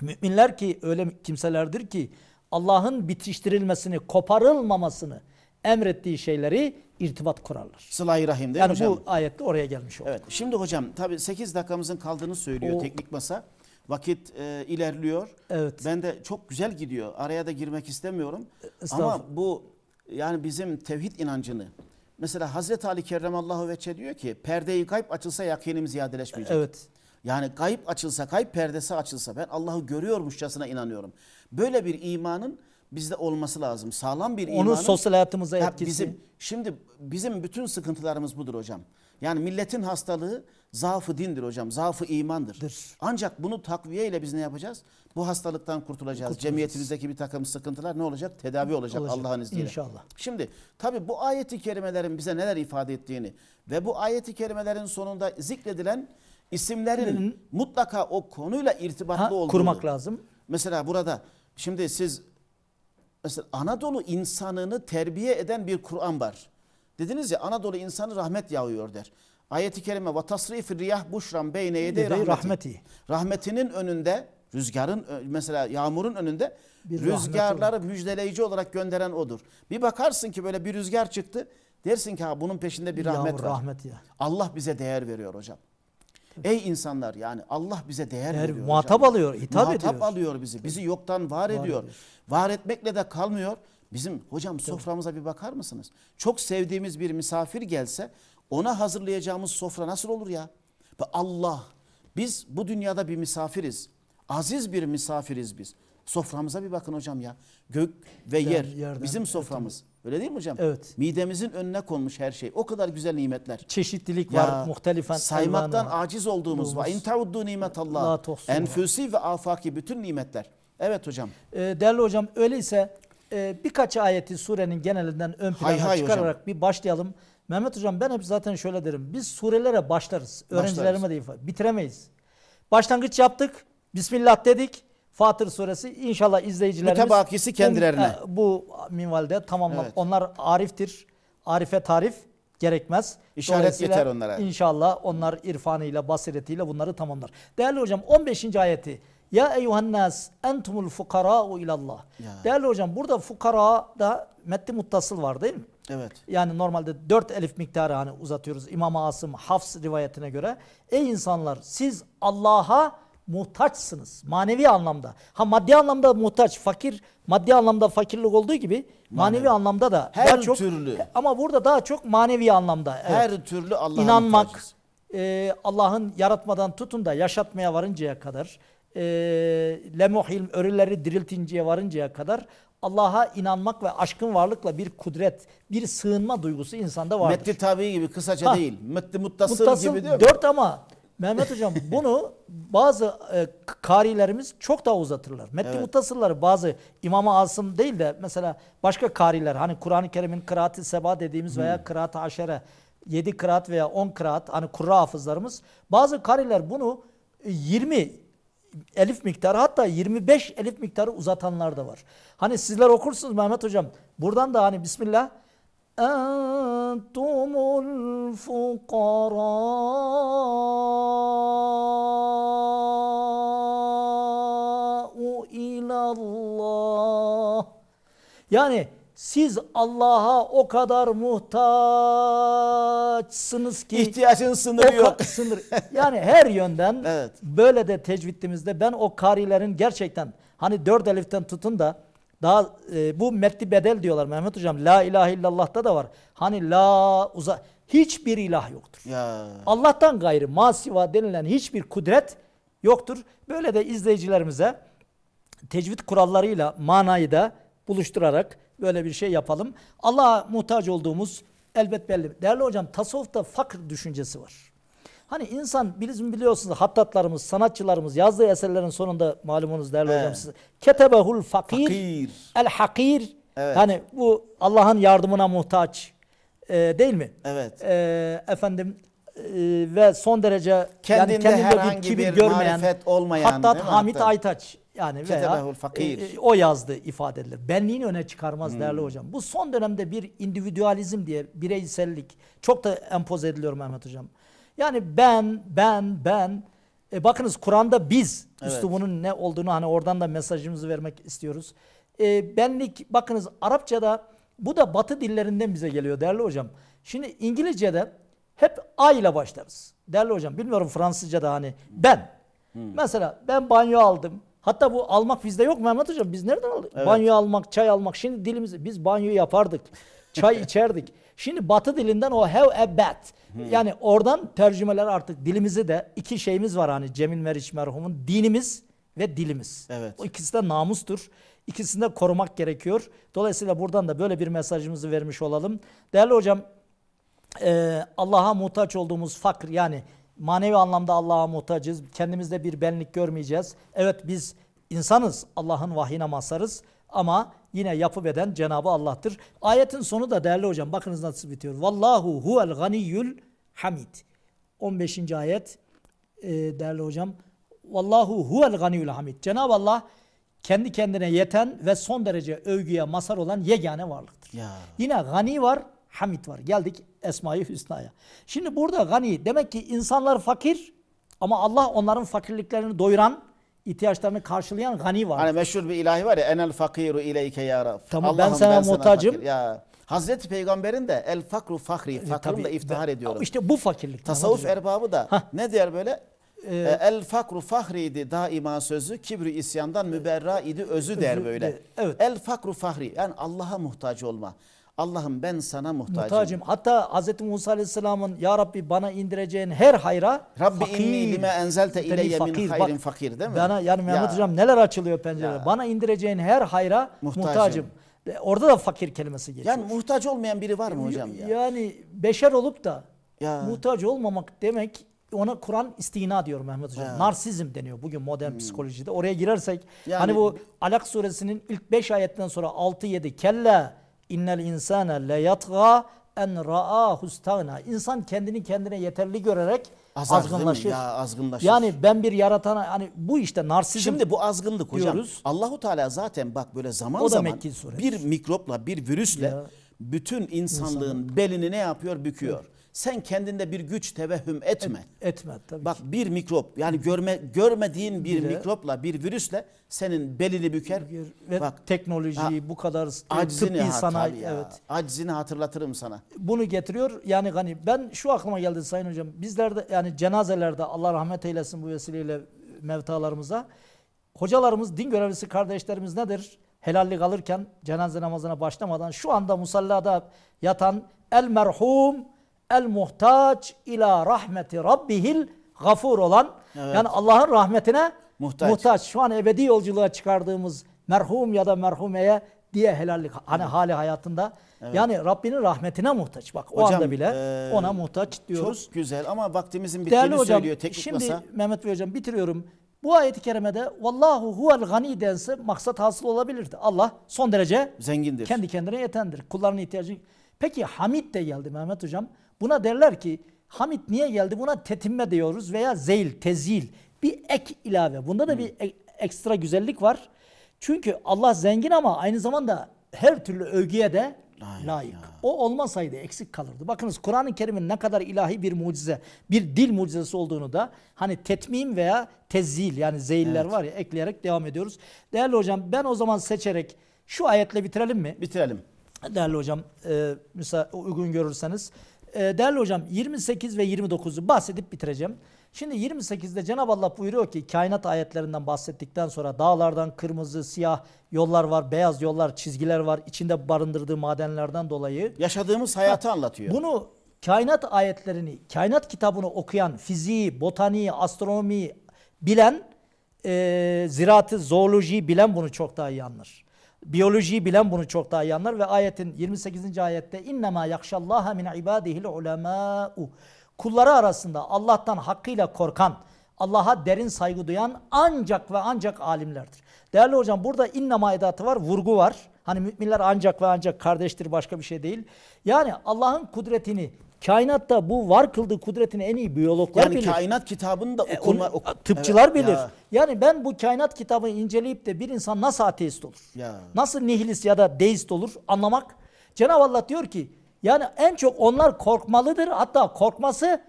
müminler ki öyle kimselerdir ki Allah'ın bitiştirilmesini, koparılmamasını emrettiği şeyleri irtibat kurarlar. Sıla-i Rahim değil yani hocam? Yani bu ayette oraya gelmiş oldu. Evet. Şimdi hocam tabii 8 dakikamızın kaldığını söylüyor o, teknik masa. Vakit e, ilerliyor. Evet. Ben de çok güzel gidiyor. Araya da girmek istemiyorum. E, Ama bu yani bizim tevhid inancını, Mesela Hazreti Ali Kerremallahu Veçe diyor ki perdeyi kayıp açılsa yakinim ziyadeleşmeyecek. Evet. Yani kayıp açılsa, kayıp perdesi açılsa ben Allah'ı görüyormuşçasına inanıyorum. Böyle bir imanın bizde olması lazım. Sağlam bir imanın. Onun sosyal hayatımıza etkisi. Bizim, şimdi bizim bütün sıkıntılarımız budur hocam. Yani milletin hastalığı zaafı dindir hocam. Zaafı imandır. Dır. Ancak bunu takviye ile biz ne yapacağız? Bu hastalıktan kurtulacağız. kurtulacağız. Cemiyetimizdeki bir takım sıkıntılar ne olacak? Tedavi olacak, olacak. Allah'ın izniyle. İnşallah. Şimdi tabi bu ayeti kerimelerin bize neler ifade ettiğini ve bu ayeti kerimelerin sonunda zikredilen isimlerin Hı-hı. mutlaka o konuyla irtibatlı ha, olduğunu. Kurmak lazım. Mesela burada şimdi siz mesela Anadolu insanını terbiye eden bir Kur'an var. Dediniz ya Anadolu insanı rahmet yağıyor der. Ayet-i kerime ve tasrifi riyah buşran beyne yedi rahmeti. Rahmetinin önünde rüzgarın e, mesela yağmurun önünde bir rüzgarları müjdeleyici olarak gönderen odur. Bir bakarsın ki böyle bir rüzgar çıktı. Dersin ki ha bunun peşinde bir rahmet Yağmur, var. Rahmet ya. Allah bize değer veriyor hocam. Ey insanlar yani Allah bize değer, değer veriyor. Muhatap hocam. alıyor, hitap muhatap ediyor. Muhatap alıyor bizi. Bizi yoktan var, var ediyor. ediyor. Var etmekle de kalmıyor. Bizim hocam soframıza bir bakar mısınız? Çok sevdiğimiz bir misafir gelse ona hazırlayacağımız sofra nasıl olur ya? Ve Allah biz bu dünyada bir misafiriz. Aziz bir misafiriz biz. Soframıza bir bakın hocam ya. Gök ve yer yerden, bizim soframız. Evet. Öyle değil mi hocam? Evet. Midemizin önüne konmuş her şey. O kadar güzel nimetler. Çeşitlilik ya, var. Muhtelifen. Saymaktan elvanı. aciz olduğumuz. Ve in teuddu nimetallah. Enfüsi ve afaki bütün nimetler. Evet hocam. Ee, değerli hocam öyleyse e, birkaç ayeti surenin genelinden ön plana hay çıkararak hocam. bir başlayalım. Mehmet hocam ben hep zaten şöyle derim. Biz surelere başlarız. Öğrencilerime de de bitiremeyiz. Başlangıç yaptık. Bismillah dedik. Fatır suresi inşallah izleyicilerimiz Mütebakisi kendilerine. Bu, bu minvalde tamamlar. Evet. Onlar ariftir. Arife tarif gerekmez. İşaret yeter onlara. İnşallah onlar irfanıyla, basiretiyle bunları tamamlar. Değerli hocam 15. ayeti ya eyyuhannas entumul fukara'u ilallah. Ya. Değerli hocam burada fukara da metni muttasıl var değil mi? Evet. Yani normalde dört elif miktarı hani uzatıyoruz İmam Asım Hafs rivayetine göre. Ey insanlar siz Allah'a muhtaçsınız manevi anlamda. Ha maddi anlamda muhtaç, fakir maddi anlamda fakirlik olduğu gibi manevi, manevi anlamda da her daha çok, türlü. Ama burada daha çok manevi anlamda. Evet. Her türlü Allah'a inanmak, e, Allah'ın yaratmadan tutun da yaşatmaya varıncaya kadar e, lemuhil ölüleri diriltinceye varıncaya kadar Allah'a inanmak ve aşkın varlıkla bir kudret, bir sığınma duygusu insanda vardır. Metti tabi gibi kısaca ha, değil. Metti muttasıl, muttasıl gibi değil Dört ama Mehmet Hocam bunu bazı e, karilerimiz çok daha uzatırlar. Metti evet. muttasılları bazı İmam-ı Asım değil de mesela başka kariler hani Kur'an-ı Kerim'in kıraat-ı seba dediğimiz veya hmm. kıraat-ı aşere 7 kıraat veya 10 kıraat hani kurra hafızlarımız bazı kariler bunu 20 e, elif miktarı hatta 25 elif miktarı uzatanlar da var. Hani sizler okursunuz Mehmet Hocam. Buradan da hani Bismillah. Entumul fukara Yani siz Allah'a o kadar muhtaçsınız ki ihtiyacın sınırı yok. Sınır. Yani her yönden evet. böyle de tecviddimizde ben o karilerin gerçekten hani dört eliften tutun da daha e, bu metni bedel diyorlar Mehmet hocam. La ilahe illallah'ta da var. Hani la uza hiçbir ilah yoktur. Ya. Allah'tan gayrı masiva denilen hiçbir kudret yoktur. Böyle de izleyicilerimize tecvid kurallarıyla manayı da buluşturarak böyle bir şey yapalım. Allah'a muhtaç olduğumuz elbet belli. Değerli hocam tasavvufta fakir düşüncesi var. Hani insan bizim biliyorsunuz hattatlarımız, sanatçılarımız yazdığı eserlerin sonunda malumunuz değerli evet. hocam size. Ketebehul fakir, fakir. el hakir. Evet. Hani bu Allah'ın yardımına muhtaç e, değil mi? Evet. E, efendim e, ve son derece kendinde, yani kendinde herhangi bir, kibir bir görmeyen, marifet olmayan. Hattat Hamit Aytaç yani veya fakir. E, e, o yazdı ifade edilir. Benliğini öne çıkarmaz hmm. değerli hocam. Bu son dönemde bir individualizm diye bireysellik çok da empoze ediliyor Mehmet hocam. Yani ben, ben, ben. E, bakınız Kur'an'da biz evet. üslubunun ne olduğunu hani oradan da mesajımızı vermek istiyoruz. E, benlik bakınız Arapçada bu da batı dillerinden bize geliyor değerli hocam. Şimdi İngilizce'de hep A ile başlarız. Değerli hocam bilmiyorum Fransızca'da hani ben. Hmm. Mesela ben banyo aldım. Hatta bu almak bizde yok mu Mehmet Hocam? Biz nereden aldık? Evet. Banyo almak, çay almak. Şimdi dilimiz biz banyo yapardık. Çay içerdik. Şimdi batı dilinden o have a bath. Hmm. Yani oradan tercümeler artık dilimizi de iki şeyimiz var hani Cemil Meriç merhumun dinimiz ve dilimiz. Evet. O ikisi de namustur. İkisini de korumak gerekiyor. Dolayısıyla buradan da böyle bir mesajımızı vermiş olalım. Değerli hocam e, Allah'a muhtaç olduğumuz fakr yani manevi anlamda Allah'a muhtacız. Kendimizde bir benlik görmeyeceğiz. Evet biz insanız. Allah'ın vahyine masarız. Ama yine yapı beden Cenabı Allah'tır. Ayetin sonu da değerli hocam bakınız nasıl bitiyor. Vallahu huvel ganiyyul hamid. 15. ayet e, değerli hocam. Vallahu huvel ganiyyul hamid. Cenab-ı Allah kendi kendine yeten ve son derece övgüye masar olan yegane varlıktır. Ya. Yine gani var, hamid var. Geldik Esma-i Hüsna'ya. Şimdi burada gani demek ki insanlar fakir ama Allah onların fakirliklerini doyuran, ihtiyaçlarını karşılayan gani var. Hani meşhur bir ilahi var ya enel fakiru ileyke ya Rab. Tamam Allah'ım ben sana muhtacım. ya. Hazreti Peygamber'in de el fakru fakri, fakrımla e, iftihar ediyorum. İşte bu fakirlik. Tasavvuf erbabı da Hah. ne der böyle? Ee, el fakru fahriydi daima sözü, kibri isyandan müberra idi özü der böyle. Evet. El fakru fahri yani Allah'a muhtaç olma. Allah'ım ben sana muhtacım. Muhtacım. Hatta Hz. Musa Aleyhisselam'ın Ya Rabbi bana indireceğin her hayra Rabbi fakir. inni lime enzelte ileyye fakir. Bak, fakir değil mi? Bana, yani Mehmet ya. Hocam neler açılıyor pencerede? Bana indireceğin her hayra muhtacım. muhtacım. Orada da fakir kelimesi geçiyor. Yani muhtaç olmayan biri var mı hocam? Ya? Yani beşer olup da ya. muhtaç olmamak demek ona Kur'an istina diyor Mehmet Hocam. Evet. Narsizm deniyor bugün modern hmm. psikolojide. Oraya girersek hani yani, hani bu Alak suresinin ilk beş ayetten sonra altı yedi kelle İnnel insane le yatga en ra'a hustagna. İnsan kendini kendine yeterli görerek Azar, azgınlaşır. Ya, azgınlaşır. Yani ben bir yaratana hani bu işte narsizm Şimdi bu azgınlık hocam. Diyoruz. Allahu Teala zaten bak böyle zaman o zaman bir mikropla, bir virüsle ya. bütün insanlığın İnsanlık. belini ne yapıyor? Büküyor. Evet sen kendinde bir güç tevehhüm etme. Et, etme tabii Bak ki. bir mikrop yani görme görmediğin bir Bile, mikropla bir virüsle senin belini büker. Ve Bak teknolojiyi ha, bu kadar aczini tıbbi sanayi ya, evet. Aczini hatırlatırım sana. Bunu getiriyor. Yani hani ben şu aklıma geldi sayın hocam. Bizlerde yani cenazelerde Allah rahmet eylesin bu vesileyle mevtalarımıza hocalarımız din görevlisi kardeşlerimiz nedir? Helallik alırken cenaze namazına başlamadan şu anda musallada yatan el merhum el muhtaç ila rahmeti rabbihil gafur olan evet. yani Allah'ın rahmetine muhtaç. muhtaç. Şu an ebedi yolculuğa çıkardığımız merhum ya da merhumeye diye helallik hani evet. hali hayatında. Evet. Yani Rabbinin rahmetine muhtaç. Bak hocam, o anda bile ee, ona muhtaç diyoruz. Çok güzel ama vaktimizin bittiğini Değerli hocam, söylüyor teknik şimdi masa. Şimdi Mehmet Bey hocam bitiriyorum. Bu ayet-i kerimede vallahu huvel gani dense maksat hasıl olabilirdi. Allah son derece zengindir. Kendi kendine yetendir. Kullarının ihtiyacı. Peki hamid de geldi Mehmet hocam. Buna derler ki Hamit niye geldi? Buna tetimme diyoruz veya zeyl, tezil. Bir ek ilave. Bunda da bir ekstra güzellik var. Çünkü Allah zengin ama aynı zamanda her türlü övgüye de layık. layık. O olmasaydı eksik kalırdı. Bakınız Kur'an-ı Kerim'in ne kadar ilahi bir mucize, bir dil mucizesi olduğunu da hani tetmim veya tezil yani zeyiller evet. var ya ekleyerek devam ediyoruz. Değerli hocam ben o zaman seçerek şu ayetle bitirelim mi? Bitirelim. Değerli hocam e, müsa uygun görürseniz e, değerli hocam 28 ve 29'u bahsedip bitireceğim. Şimdi 28'de Cenab-ı Allah buyuruyor ki kainat ayetlerinden bahsettikten sonra dağlardan kırmızı, siyah yollar var, beyaz yollar, çizgiler var. içinde barındırdığı madenlerden dolayı. Yaşadığımız hayatı ha, anlatıyor. Bunu kainat ayetlerini, kainat kitabını okuyan, fiziği, botaniği, astronomiyi bilen, e, ziraatı, zoolojiyi bilen bunu çok daha iyi anlar. Biyolojiyi bilen bunu çok daha iyi anlar ve ayetin 28. ayette innema yakşallaha min ibadihil ulema'u. Kulları arasında Allah'tan hakkıyla korkan, Allah'a derin saygı duyan ancak ve ancak alimlerdir. Değerli hocam burada innema edatı var, vurgu var. Hani müminler ancak ve ancak kardeştir başka bir şey değil. Yani Allah'ın kudretini, Kainatta bu var kıldığı kudretini en iyi biyologlar yani bilir. Yani kainat kitabını da e, okunma, ok- tıpçılar evet, bilir. Ya. Yani ben bu kainat kitabını inceleyip de bir insan nasıl ateist olur? Ya. Nasıl nihilist ya da deist olur anlamak. Cenab-ı Allah diyor ki yani en çok onlar korkmalıdır. Hatta korkması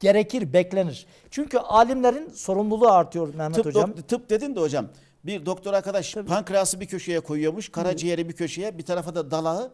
gerekir, beklenir. Çünkü alimlerin sorumluluğu artıyor Mehmet tıp, Hocam. Dok, tıp dedin de hocam. Bir doktor arkadaş Tabii. pankreası bir köşeye koyuyormuş, karaciğeri bir köşeye, bir tarafa da dalağı.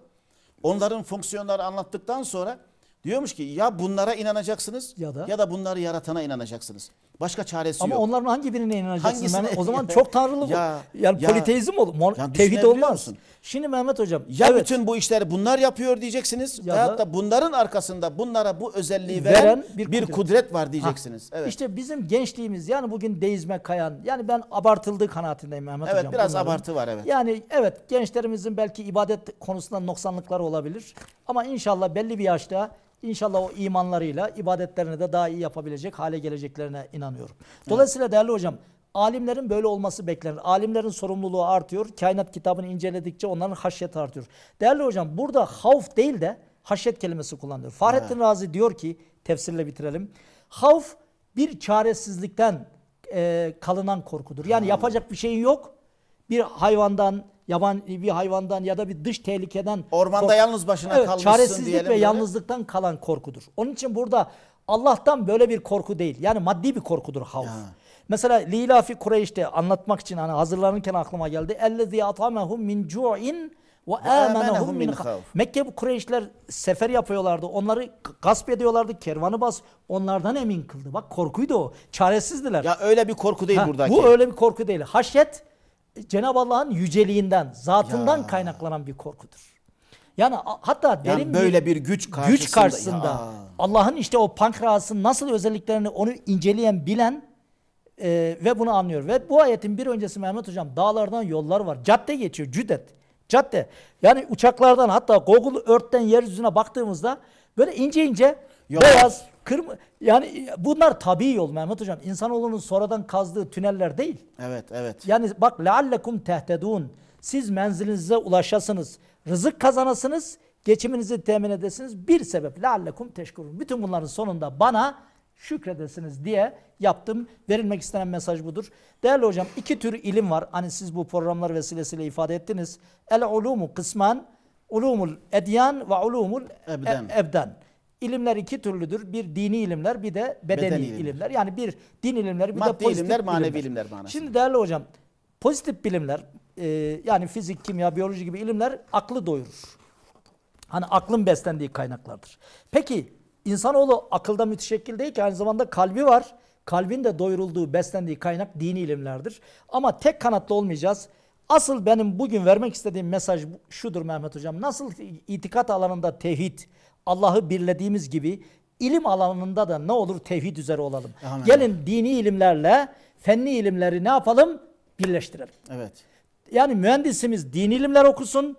Onların fonksiyonları anlattıktan sonra Diyormuş ki ya bunlara inanacaksınız ya da, ya da bunları yaratana inanacaksınız. Başka çaresi Ama yok. Ama onların hangi birine inanacaksın? Ben, o zaman çok tanrılı ya, yani ya, politeizm olur. Ya tevhid olmaz. Musun? Şimdi Mehmet hocam. Ya evet. bütün bu işleri bunlar yapıyor diyeceksiniz. Ya da, da bunların arkasında bunlara bu özelliği veren, veren bir, kudret. kudret var diyeceksiniz. Ha, evet. İşte bizim gençliğimiz yani bugün deizme kayan. Yani ben abartıldığı kanaatindeyim Mehmet evet, hocam. Evet biraz bunların. abartı var evet. Yani evet gençlerimizin belki ibadet konusunda noksanlıkları olabilir. Ama inşallah belli bir yaşta İnşallah o imanlarıyla ibadetlerini de daha iyi yapabilecek hale geleceklerine inanıyorum. Dolayısıyla evet. değerli hocam alimlerin böyle olması beklenir. Alimlerin sorumluluğu artıyor. Kainat kitabını inceledikçe onların haşyeti artıyor. Değerli hocam burada havf değil de haşyet kelimesi kullanılıyor. Fahrettin evet. Razi diyor ki tefsirle bitirelim. Havf bir çaresizlikten e, kalınan korkudur. Yani yapacak bir şeyin yok. Bir hayvandan, Yaban bir hayvandan ya da bir dış tehlikeden ormanda yalnız başına evet, kalmışsın çaresizlik ve böyle. yalnızlıktan kalan korkudur. Onun için burada Allah'tan böyle bir korku değil. Yani maddi bir korkudur havf. Mesela Lilafi Kureyş'te anlatmak için hani hazırlanırken aklıma geldi. Ellezî atamehum min cu'in ve âmenehum min Mekke bu Kureyşler sefer yapıyorlardı. Onları gasp ediyorlardı. Kervanı bas. Onlardan emin kıldı. Bak korkuydu o. Çaresizdiler. Ya öyle bir korku değil ha, buradaki. Bu öyle bir korku değil. Haşyet Cenab-ı Allah'ın yüceliğinden, zatından ya. kaynaklanan bir korkudur. Yani hatta derin böyle bir, bir güç karşısında, güç karşısında Allah'ın işte o pankrasın nasıl özelliklerini onu inceleyen, bilen e, ve bunu anlıyor. Ve bu ayetin bir öncesi Mehmet Hocam dağlardan yollar var. Cadde geçiyor, cüdet. Cadde. Yani uçaklardan hatta Google Earth'ten yeryüzüne baktığımızda böyle ince ince Yol. beyaz Kırmı, yani bunlar tabii yol Mehmet Hocam. İnsanoğlunun sonradan kazdığı tüneller değil. Evet, evet. Yani bak leallekum tehtedun. Siz menzilinize ulaşasınız. Rızık kazanasınız. Geçiminizi temin edesiniz. Bir sebep leallekum teşkurun. Bütün bunların sonunda bana şükredesiniz diye yaptım. Verilmek istenen mesaj budur. Değerli hocam iki tür ilim var. Hani siz bu programlar vesilesiyle ifade ettiniz. El ulumu kısman, ulumul edyan ve ulumul ebden. E-, ebden. İlimler iki türlüdür. Bir dini ilimler, bir de bedeni, bedeni ilimler. ilimler. Yani bir din ilimleri, bir Maddi de pozitif ilimler, manevi ilimler. ilimler manasında. Şimdi değerli hocam, pozitif bilimler e, yani fizik, kimya, biyoloji gibi ilimler aklı doyurur. Hani aklın beslendiği kaynaklardır. Peki insanoğlu akılda müteşekkil değil ki aynı zamanda kalbi var. Kalbin de doyurulduğu, beslendiği kaynak dini ilimlerdir. Ama tek kanatlı olmayacağız. Asıl benim bugün vermek istediğim mesaj şudur Mehmet Hocam. Nasıl itikat alanında tevhid, Allah'ı birlediğimiz gibi ilim alanında da ne olur tevhid üzere olalım. Aynen. Gelin dini ilimlerle fenni ilimleri ne yapalım? Birleştirelim. Evet. Yani mühendisimiz dini ilimler okusun.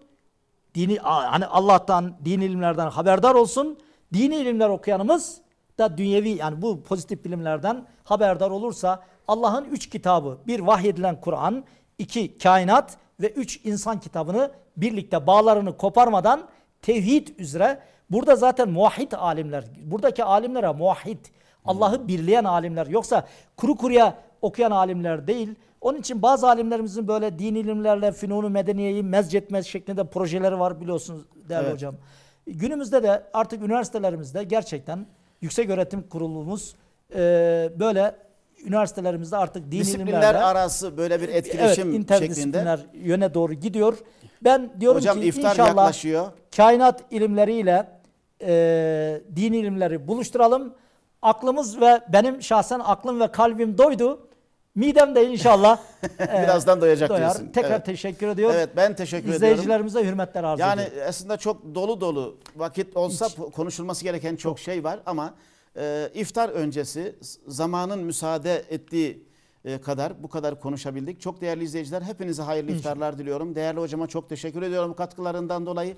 Dini hani Allah'tan, dini ilimlerden haberdar olsun. Dini ilimler okuyanımız da dünyevi yani bu pozitif bilimlerden haberdar olursa Allah'ın üç kitabı bir vahyedilen Kur'an, 2 kainat ve 3 insan kitabını birlikte bağlarını koparmadan tevhid üzere burada zaten muahit alimler buradaki alimlere muahit Allah'ı hmm. birleyen alimler yoksa kuru kuruya okuyan alimler değil. Onun için bazı alimlerimizin böyle din ilimlerle fünunu medeniyeyi mezcetmez şeklinde projeleri var biliyorsunuz değerli evet. hocam. Günümüzde de artık üniversitelerimizde gerçekten yüksek öğretim kurulumuz e, böyle üniversitelerimizde artık din Disiplinler ilimlerle, arası böyle bir e, etkileşim evet, şeklinde. yöne doğru gidiyor. Ben diyorum Hocam, ki iftar inşallah yaklaşıyor. kainat ilimleriyle e, din ilimleri buluşturalım. Aklımız ve benim şahsen aklım ve kalbim doydu. Midem de inşallah e, birazdan doyacak doyar. diyorsun. Tekrar evet. teşekkür ediyorum. Evet ben teşekkür İzleyicilerimize ediyorum. İzleyicilerimize hürmetler arz yani ediyorum. Yani aslında çok dolu dolu vakit olsa Hiç. konuşulması gereken çok şey var ama e, iftar öncesi zamanın müsaade ettiği e, kadar bu kadar konuşabildik. Çok değerli izleyiciler hepinize hayırlı iftarlar diliyorum. Değerli hocama çok teşekkür ediyorum katkılarından dolayı.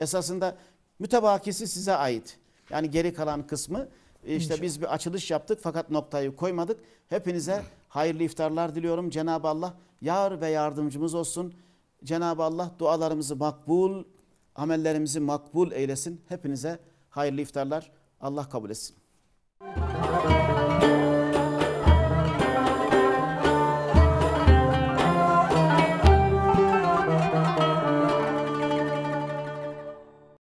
Esasında mütebakisi size ait. Yani geri kalan kısmı e, işte İnşallah. biz bir açılış yaptık fakat noktayı koymadık. Hepinize hayırlı iftarlar diliyorum. Cenab-ı Allah yar ve yardımcımız olsun. Cenab-ı Allah dualarımızı makbul, amellerimizi makbul eylesin. Hepinize hayırlı iftarlar. Allah kabul etsin. Thank you.